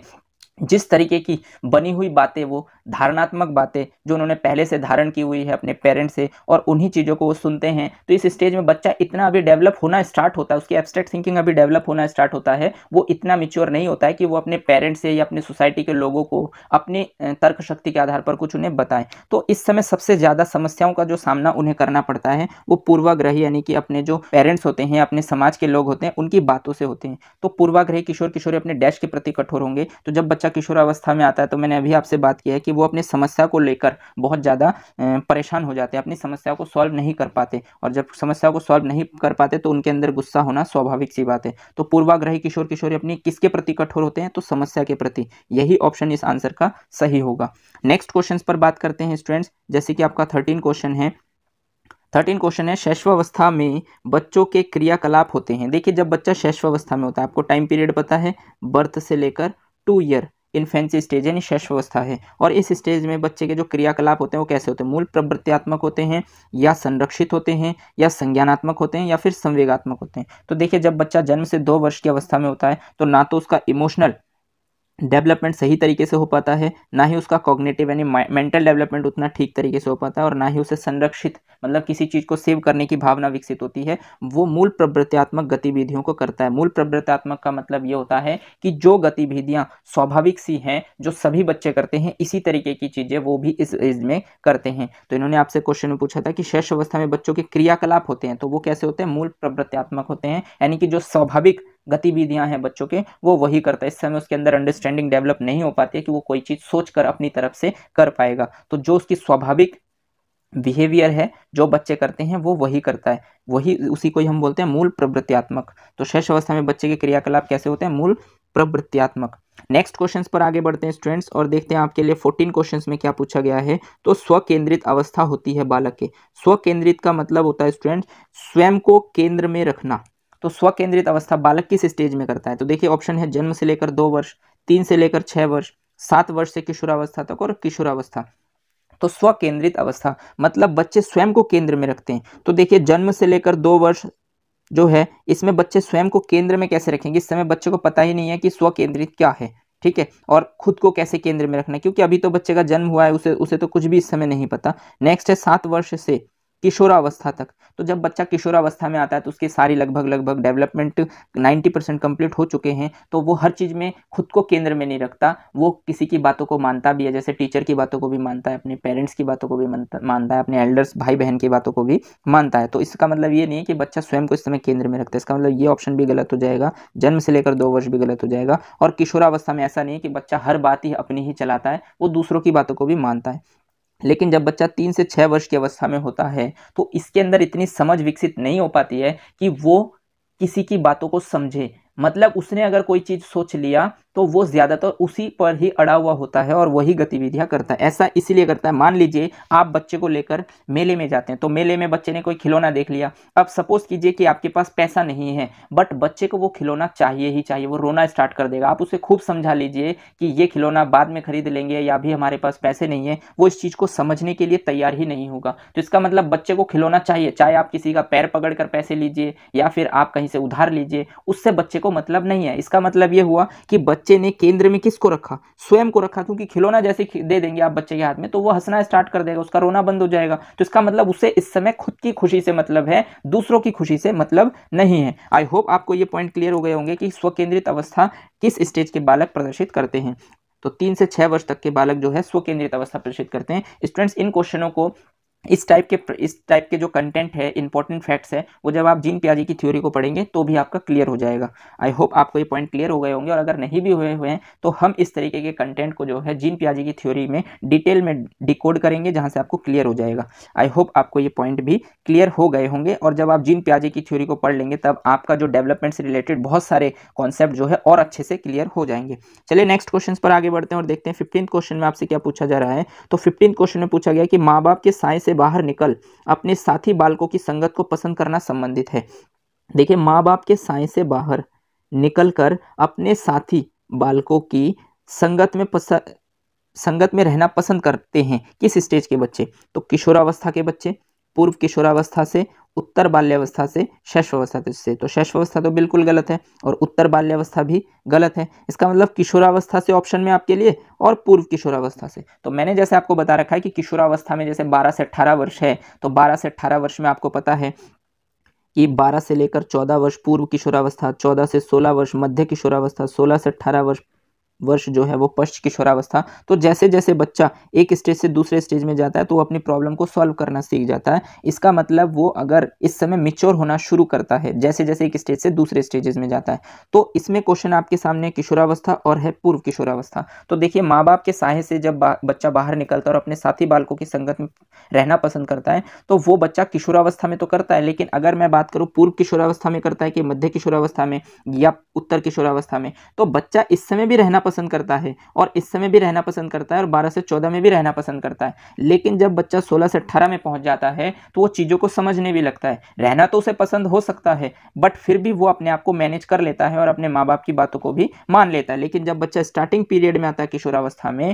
जिस तरीके की बनी हुई बातें वो धारणात्मक बातें जो उन्होंने पहले से धारण की हुई है अपने पेरेंट्स से और उन्हीं चीज़ों को वो सुनते हैं तो इस स्टेज में बच्चा इतना अभी डेवलप होना स्टार्ट होता है उसकी एब्स्ट्रैक्ट थिंकिंग अभी डेवलप होना स्टार्ट होता है वो इतना मेच्योर नहीं होता है कि वो अपने पेरेंट्स से या अपने सोसाइटी के लोगों को अपने तर्क शक्ति के आधार पर कुछ उन्हें बताएं तो इस समय सबसे ज़्यादा समस्याओं का जो सामना उन्हें करना पड़ता है वो पूर्वाग्रह यानी कि अपने जो पेरेंट्स होते हैं अपने समाज के लोग होते हैं उनकी बातों से होते हैं तो पूर्वाग्रह किशोर किशोरी अपने डैश के प्रति कठोर होंगे तो जब बच्चा किशोरावस्था में आता है तो मैंने अभी आपसे बात की है कि वो अपने समस्या को लेकर बहुत ज़्यादा परेशान हो जाते हैं अपनी समस्या को सॉल्व नहीं कर पाते और जब समस्या को सॉल्व नहीं कर पाते तो उनके अंदर गुस्सा होना स्वाभाविक सी बात है तो पूर्वाग्रही किशोर किशोरी अपनी किसके प्रति कठोर होते हैं तो समस्या के प्रति यही ऑप्शन इस आंसर का सही होगा नेक्स्ट क्वेश्चन पर बात करते हैं स्टूडेंट्स जैसे कि आपका थर्टीन क्वेश्चन है थर्टीन क्वेश्चन है शैश्वावस्था में बच्चों के क्रियाकलाप होते हैं देखिए जब बच्चा शैश्वावस्था में होता है आपको टाइम पीरियड पता है बर्थ से लेकर टू ईयर इन्फेंसी स्टेज यानी अवस्था है और इस स्टेज में बच्चे के जो क्रियाकलाप होते हैं वो कैसे होते हैं मूल प्रवृत्तियात्मक होते हैं या संरक्षित होते हैं या संज्ञानात्मक होते हैं या फिर संवेगात्मक होते हैं तो देखिए जब बच्चा जन्म से दो वर्ष की अवस्था में होता है तो ना तो उसका इमोशनल डेवलपमेंट सही तरीके से हो पाता है ना ही उसका कॉग्नेटिव यानी मेंटल डेवलपमेंट उतना ठीक तरीके से हो पाता है और ना ही उसे संरक्षित मतलब किसी चीज़ को सेव करने की भावना विकसित होती है वो मूल प्रवृत्यात्मक गतिविधियों को करता है मूल प्रवृत्यात्मक का मतलब ये होता है कि जो गतिविधियाँ स्वाभाविक सी हैं जो सभी बच्चे करते हैं इसी तरीके की चीज़ें वो भी इस एज में करते हैं तो इन्होंने आपसे क्वेश्चन में पूछा था कि शैश अवस्था में बच्चों के क्रियाकलाप होते हैं तो वो कैसे होते हैं मूल प्रवृत्त्यात्मक होते हैं यानी कि जो स्वाभाविक गतिविधियां हैं बच्चों के वो वही करता है इस समय उसके अंदर अंडरस्टैंडिंग डेवलप नहीं हो पाती है कि वो कोई चीज़ सोच कर अपनी तरफ से कर पाएगा तो जो उसकी स्वाभाविक बिहेवियर है जो बच्चे करते हैं वो वही करता है वही उसी को हम बोलते हैं मूल प्रवृत्तियात्मक तो शैश अवस्था में बच्चे के क्रियाकलाप कैसे होते हैं मूल प्रवृत्तियात्मक नेक्स्ट क्वेश्चंस पर आगे बढ़ते हैं स्टूडेंट्स और देखते हैं आपके लिए फोर्टीन क्वेश्चंस में क्या पूछा गया है तो केंद्रित अवस्था होती है बालक के स्व केंद्रित का मतलब होता है स्टूडेंट्स स्वयं को केंद्र में रखना तो स्व केंद्रित अवस्था बालक किस स्टेज में करता है तो देखिए ऑप्शन है जन्म से लेकर दो वर्ष तीन से लेकर छः वर्ष सात वर्ष से किशोरावस्था तक और किशोरावस्था तो स्व केंद्रित अवस्था मतलब बच्चे स्वयं को केंद्र में रखते हैं तो देखिए जन्म से लेकर दो वर्ष जो है इसमें बच्चे स्वयं को केंद्र में कैसे रखेंगे इस समय बच्चे को पता ही नहीं है कि स्व केंद्रित क्या है ठीक है और खुद को कैसे केंद्र में रखना है क्योंकि अभी तो बच्चे का जन्म हुआ है उसे उसे तो कुछ भी इस समय नहीं पता नेक्स्ट है सात वर्ष से किशोरावस्था तक तो जब बच्चा किशोरावस्था में आता है तो उसके सारी लगभग लगभग डेवलपमेंट 90 परसेंट कम्प्लीट हो चुके हैं तो वो हर चीज़ में खुद को केंद्र में नहीं रखता वो किसी की बातों को मानता भी है जैसे टीचर की बातों को भी मानता है अपने पेरेंट्स की बातों को भी मानता है अपने एल्डर्स भाई बहन की बातों को भी मानता है तो इसका मतलब ये नहीं है कि बच्चा स्वयं को इस समय केंद्र में रखता है इसका मतलब ये ऑप्शन भी गलत हो जाएगा जन्म से लेकर दो वर्ष भी गलत हो जाएगा और किशोरावस्था में ऐसा नहीं है कि बच्चा हर बात ही अपनी ही चलाता है वो दूसरों की बातों को भी मानता है लेकिन जब बच्चा तीन से छः वर्ष की अवस्था में होता है तो इसके अंदर इतनी समझ विकसित नहीं हो पाती है कि वो किसी की बातों को समझे मतलब उसने अगर कोई चीज़ सोच लिया तो वो ज़्यादातर उसी पर ही अड़ा हुआ होता है और वही गतिविधियाँ करता है ऐसा इसीलिए करता है मान लीजिए आप बच्चे को लेकर मेले में जाते हैं तो मेले में बच्चे ने कोई खिलौना देख लिया अब सपोज़ कीजिए कि आपके पास पैसा नहीं है बट बच्चे को वो खिलौना चाहिए ही चाहिए वो रोना स्टार्ट कर देगा आप उसे खूब समझा लीजिए कि ये खिलौना बाद में खरीद लेंगे या अभी हमारे पास पैसे नहीं है वो इस चीज़ को समझने के लिए तैयार ही नहीं होगा तो इसका मतलब बच्चे को खिलौना चाहिए चाहे आप किसी का पैर पकड़ कर पैसे लीजिए या फिर आप कहीं से उधार लीजिए उससे बच्चे को मतलब नहीं है इसका मतलब ये हुआ कि बच्चे ने केंद्र में किसको रखा स्वयं को रखा क्योंकि खिलौना जैसे दे देंगे आप बच्चे के हाथ में तो वो हंसना स्टार्ट कर देगा उसका रोना बंद हो जाएगा तो इसका मतलब उसे इस समय खुद की खुशी से मतलब है दूसरों की खुशी से मतलब नहीं है आई होप आपको ये पॉइंट क्लियर हो गए होंगे कि स्वकेंद्रित अवस्था किस स्टेज के बालक प्रदर्शित करते हैं तो तीन से छह वर्ष तक के बालक जो है स्वकेंद्रित अवस्था प्रदर्शित करते हैं स्टूडेंट्स इन क्वेश्चनों को इस टाइप के इस टाइप के जो कंटेंट है इंपॉर्टेंट फैक्ट्स है वो जब आप जीन प्याजी की थ्योरी को पढ़ेंगे तो भी आपका क्लियर हो जाएगा आई होप आपको ये पॉइंट क्लियर हो गए होंगे और अगर नहीं भी हुए हुए हैं तो हम इस तरीके के कंटेंट को जो है जीन प्याजी की थ्योरी में डिटेल में डिकोड करेंगे जहाँ से आपको क्लियर हो जाएगा आई होप आपको ये पॉइंट भी क्लियर हो गए होंगे और जब आप जीन प्याजी की थ्योरी को पढ़ लेंगे तब आपका जो डेवलपमेंट से रिलेटेड बहुत सारे कॉन्सेप्ट जो है और अच्छे से क्लियर हो जाएंगे चलिए नेक्स्ट क्वेश्चन पर आगे बढ़ते हैं और देखते हैं फिफ्टीन क्वेश्चन में आपसे क्या पूछा जा रहा है तो फिफ्टीन क्वेश्चन में पूछा गया कि माँ बाप के साइंस से बाहर निकल अपने साथी बालकों की संगत को पसंद करना संबंधित है देखिए माँ बाप के साय से बाहर निकल कर अपने साथी बालकों की संगत में पस संगत में रहना पसंद करते हैं किस स्टेज के बच्चे तो किशोरावस्था के बच्चे पूर्व किशोरावस्था से उत्तर बाल्यावस्था से शैशवावस्था से तो शैशवावस्था तो बिल्कुल गलत है और उत्तर बाल्यावस्था भी गलत है इसका मतलब किशोरावस्था से ऑप्शन में आपके लिए और पूर्व किशोरावस्था से तो मैंने जैसे आपको बता रखा है कि किशोरावस्था में जैसे 12 से 18 वर्ष है तो 12 से 18 वर्ष में आपको पता है कि 12 से लेकर 14 वर्ष पूर्व किशोरावस्था 14 से 16 वर्ष मध्य किशोरावस्था 16 से 18 वर्ष वर्ष जो है वो पश्च किशोरावस्था तो जैसे जैसे बच्चा एक स्टेज से दूसरे स्टेज में जाता है तो वो अपनी प्रॉब्लम को सॉल्व करना सीख जाता है इसका मतलब वो अगर इस समय मिच्योर होना शुरू करता है जैसे जैसे एक स्टेज से दूसरे स्टेजेस में जाता है तो इसमें क्वेश्चन आपके सामने किशोरावस्था और है पूर्व किशोरावस्था तो देखिए माँ बाप के साहे से जब बा, बच्चा बाहर निकलता है और अपने साथी बालकों की संगत में रहना पसंद करता है तो वो बच्चा किशोरावस्था में तो करता है लेकिन अगर मैं बात करूँ पूर्व किशोरावस्था में करता है कि मध्य किशोरावस्था में या उत्तर किशोरावस्था में तो बच्चा इस समय भी रहना पसंद पसंद करता है और इस समय भी रहना पसंद करता है और बारह से चौदह में भी रहना पसंद करता है लेकिन जब बच्चा सोलह से अट्ठारह में पहुंच जाता है तो वो चीज़ों को समझने भी लगता है रहना तो उसे पसंद हो सकता है बट फिर भी वो अपने आप को मैनेज कर लेता है और अपने माँ बाप की बातों को भी मान लेता है लेकिन जब बच्चा स्टार्टिंग पीरियड में आता है किशोरावस्था में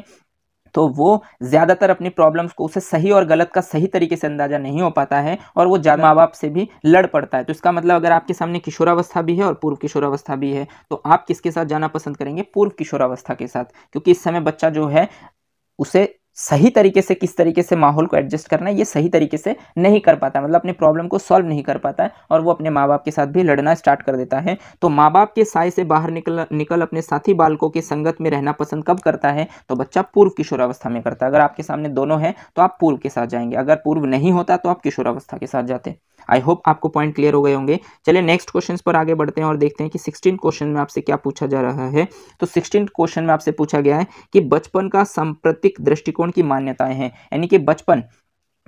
तो वो ज़्यादातर अपनी प्रॉब्लम्स को उसे सही और गलत का सही तरीके से अंदाज़ा नहीं हो पाता है और वो ज़्यादा माँ बाप से भी लड़ पड़ता है तो इसका मतलब अगर आपके सामने किशोरावस्था भी है और पूर्व किशोरावस्था भी है तो आप किसके साथ जाना पसंद करेंगे पूर्व किशोरावस्था के साथ क्योंकि इस समय बच्चा जो है उसे सही तरीके से किस तरीके से माहौल को एडजस्ट करना है ये सही तरीके से नहीं कर पाता है मतलब अपने प्रॉब्लम को सॉल्व नहीं कर पाता है और वो अपने माँ बाप के साथ भी लड़ना स्टार्ट कर देता है तो माँ बाप के साय से बाहर निकल निकल अपने साथी बालकों के संगत में रहना पसंद कब करता है तो बच्चा पूर्व किशोरावस्था में करता है अगर आपके सामने दोनों है तो आप पूर्व के साथ जाएंगे अगर पूर्व नहीं होता तो आप किशोरावस्था के साथ जाते आई होप आपको पॉइंट क्लियर हो गए होंगे चलिए नेक्स्ट क्वेश्चन पर आगे बढ़ते हैं और देखते हैं कि सिक्सटीन क्वेश्चन में आपसे क्या पूछा जा रहा है तो सिक्सटीन क्वेश्चन में आपसे पूछा गया है कि बचपन का सांप्रतिक दृष्टिकोण की मान्यताएं हैं यानी कि बचपन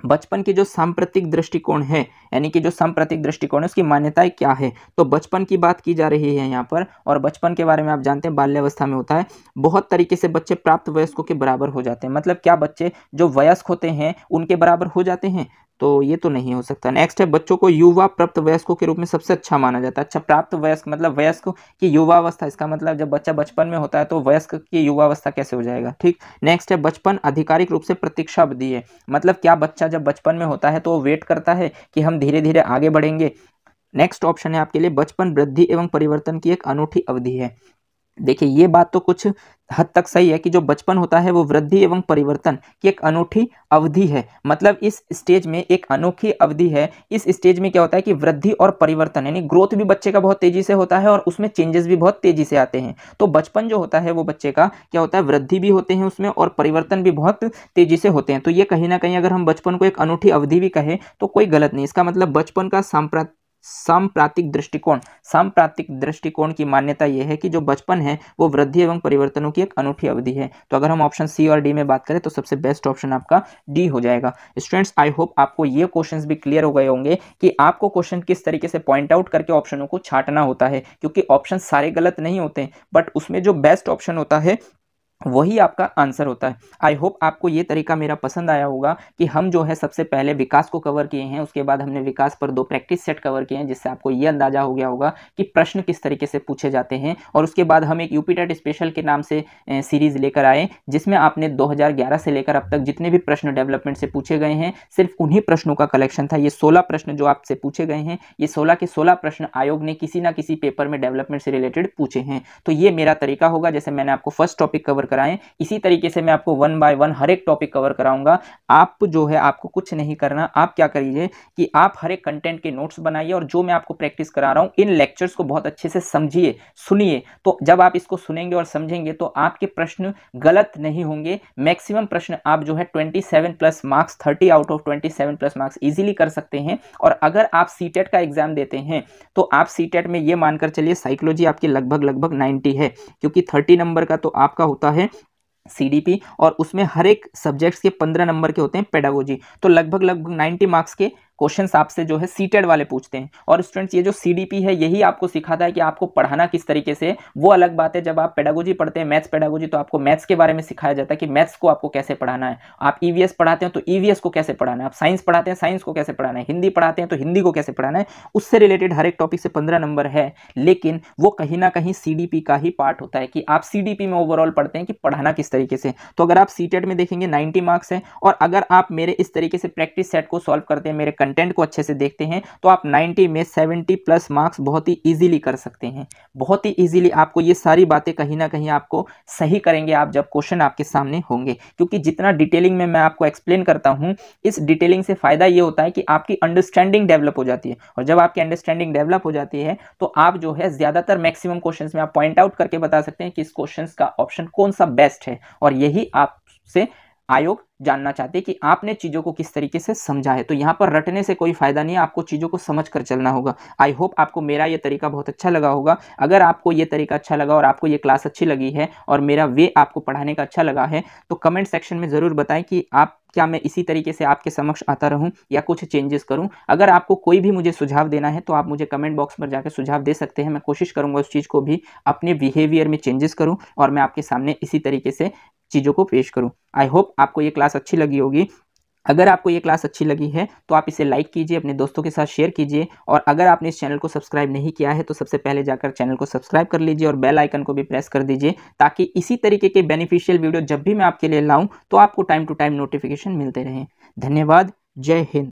बचपन के जो सांप्रतिक दृष्टिकोण है यानी कि जो सांप्रतिक दृष्टिकोण है उसकी मान्यताएं क्या है तो बचपन की बात की जा रही है यहाँ पर और बचपन के बारे में आप जानते हैं बाल्यावस्था में होता है बहुत तरीके से बच्चे प्राप्त वयस्कों के बराबर हो जाते हैं मतलब क्या बच्चे जो वयस्क होते हैं उनके बराबर हो जाते हैं तो ये तो नहीं हो सकता नेक्स्ट है बच्चों को युवा प्राप्त वयस्कों के रूप में सबसे अच्छा माना जाता है अच्छा प्राप्त वयस्क मतलब वयस्क की युवावस्था इसका मतलब जब बच्चा बचपन में होता है तो वयस्क की युवावस्था कैसे हो जाएगा ठीक नेक्स्ट है बचपन आधिकारिक रूप से प्रतीक्षा अवधि है मतलब क्या बच्चा जब बचपन में होता है तो वो वेट करता है कि हम धीरे धीरे आगे बढ़ेंगे नेक्स्ट ऑप्शन है आपके लिए बचपन वृद्धि एवं परिवर्तन की एक अनूठी अवधि है देखिए ये बात तो कुछ हद तक सही है कि जो बचपन होता है वो वृद्धि एवं परिवर्तन की एक अनूठी अवधि है मतलब इस स्टेज में एक अनोखी अवधि है इस स्टेज में क्या होता है कि वृद्धि और परिवर्तन यानी ग्रोथ भी बच्चे का बहुत तेजी से होता है और उसमें चेंजेस भी बहुत तेजी से आते हैं तो बचपन जो होता है वो बच्चे का क्या होता है वृद्धि भी होते हैं उसमें और परिवर्तन भी बहुत तेजी से होते हैं तो ये कहीं ना कहीं अगर हम बचपन को एक अनूठी अवधि भी कहें तो कोई गलत नहीं इसका मतलब बचपन का सांप्रत सांप्रातिक दृष्टिकोण सांप्रातिक दृष्टिकोण की मान्यता यह है कि जो बचपन है वो वृद्धि एवं परिवर्तनों की एक अनूठी अवधि है तो अगर हम ऑप्शन सी और डी में बात करें तो सबसे बेस्ट ऑप्शन आपका डी हो जाएगा स्टूडेंट्स आई होप आपको ये क्वेश्चन भी क्लियर हो गए होंगे कि आपको क्वेश्चन किस तरीके से पॉइंट आउट करके ऑप्शनों को छाटना होता है क्योंकि ऑप्शन सारे गलत नहीं होते बट उसमें जो बेस्ट ऑप्शन होता है वही आपका आंसर होता है आई होप आपको ये तरीका मेरा पसंद आया होगा कि हम जो है सबसे पहले विकास को कवर किए हैं उसके बाद हमने विकास पर दो प्रैक्टिस सेट कवर किए हैं जिससे आपको ये अंदाजा हो गया होगा कि प्रश्न किस तरीके से पूछे जाते हैं और उसके बाद हम एक यूपी टेट स्पेशल के नाम से सीरीज़ लेकर आए जिसमें आपने दो से लेकर अब तक जितने भी प्रश्न डेवलपमेंट से पूछे गए हैं सिर्फ उन्हीं प्रश्नों का कलेक्शन था ये सोलह प्रश्न जो आपसे पूछे गए हैं ये सोलह के सोलह प्रश्न आयोग ने किसी ना किसी पेपर में डेवलपमेंट से रिलेटेड पूछे हैं तो ये मेरा तरीका होगा जैसे मैंने आपको फर्स्ट टॉपिक कवर कराएं इसी तरीके से मैं आपको वन बाय वन हर एक टॉपिक कवर कराऊंगा आप जो है आपको कुछ नहीं करना आप क्या करिए कि आप हर एक कंटेंट के नोट्स बनाइए और जो मैं आपको प्रैक्टिस करा रहा हूँ इन लेक्चर्स को बहुत अच्छे से समझिए सुनिए तो जब आप इसको सुनेंगे और समझेंगे तो आपके प्रश्न गलत नहीं होंगे मैक्सिमम प्रश्न आप जो है twenty plus marks thirty out of twenty plus marks easily कर सकते हैं और अगर आप सी e का एग्जाम देते हैं तो आप सी e में ये मानकर चलिए साइकोलॉजी आपकी लगभग लगभग नाइन्टी है क्योंकि थर्टी नंबर का तो आपका होता है सी और उसमें हर एक सब्जेक्ट्स के पंद्रह नंबर के होते हैं पेडागोजी तो लगभग लगभग नाइन्टी मार्क्स के क्वेश्चन आपसे जो है सीटेड वाले पूछते हैं और स्टूडेंट्स ये जो सी है यही आपको सिखाता है कि आपको पढ़ाना किस तरीके से वो अलग बात है जब आप पेडागोजी पढ़ते हैं मैथ्स पेडागोजी तो आपको मैथ्स के बारे में सिखाया जाता है कि मैथ्स को आपको कैसे पढ़ाना है आप ई e पढ़ाते हैं तो ई e को कैसे पढ़ाना है आप साइंस पढ़ाते हैं साइंस को कैसे पढ़ाना है हिंदी पढ़ाते हैं तो हिंदी को कैसे पढ़ाना है उससे रिलेटेड हर एक टॉपिक से पंद्रह नंबर है लेकिन वो कहीं ना कहीं सी का ही पार्ट होता है कि आप सी में ओवरऑल पढ़ते हैं कि पढ़ाना किस तरीके से तो अगर आप सी में देखेंगे नाइन्टी मार्क्स है और अगर आप मेरे इस तरीके से प्रैक्टिस सेट को सॉल्व करते हैं मेरे कंटेंट को अच्छे से देखते हैं तो आप 90 में 70 प्लस मार्क्स बहुत ही इजीली कर सकते हैं बहुत ही इजीली आपको ये सारी बातें कहीं ना कहीं आपको सही करेंगे आप जब क्वेश्चन आपके सामने होंगे क्योंकि जितना डिटेलिंग में मैं आपको एक्सप्लेन करता हूँ इस डिटेलिंग से फ़ायदा ये होता है कि आपकी अंडरस्टैंडिंग डेवलप हो जाती है और जब आपकी अंडरस्टैंडिंग डेवलप हो जाती है तो आप जो है ज़्यादातर मैक्सिमम क्वेश्चन में आप पॉइंट आउट करके बता सकते हैं कि इस क्वेश्चन का ऑप्शन कौन सा बेस्ट है और यही आपसे आयोग जानना चाहते हैं कि आपने चीज़ों को किस तरीके से समझा है तो यहाँ पर रटने से कोई फ़ायदा नहीं है आपको चीज़ों को समझ कर चलना होगा आई होप आपको मेरा ये तरीका बहुत अच्छा लगा होगा अगर आपको ये तरीका अच्छा लगा और आपको ये क्लास अच्छी लगी है और मेरा वे आपको पढ़ाने का अच्छा लगा है तो कमेंट सेक्शन में ज़रूर बताएं कि आप क्या मैं इसी तरीके से आपके समक्ष आता रहूं या कुछ चेंजेस करूं अगर आपको कोई भी मुझे सुझाव देना है तो आप मुझे कमेंट बॉक्स पर जाकर सुझाव दे सकते हैं मैं कोशिश करूंगा उस चीज़ को भी अपने बिहेवियर में चेंजेस करूं और मैं आपके सामने इसी तरीके से चीज़ों को पेश करूँ आई होप आपको ये क्लास अच्छी लगी होगी अगर आपको ये क्लास अच्छी लगी है तो आप इसे लाइक कीजिए अपने दोस्तों के साथ शेयर कीजिए और अगर आपने इस चैनल को सब्सक्राइब नहीं किया है तो सबसे पहले जाकर चैनल को सब्सक्राइब कर लीजिए और बेल आइकन को भी प्रेस कर दीजिए ताकि इसी तरीके के बेनिफिशियल वीडियो जब भी मैं आपके लिए लाऊं तो आपको टाइम टू टाइम नोटिफिकेशन मिलते रहें धन्यवाद जय हिंद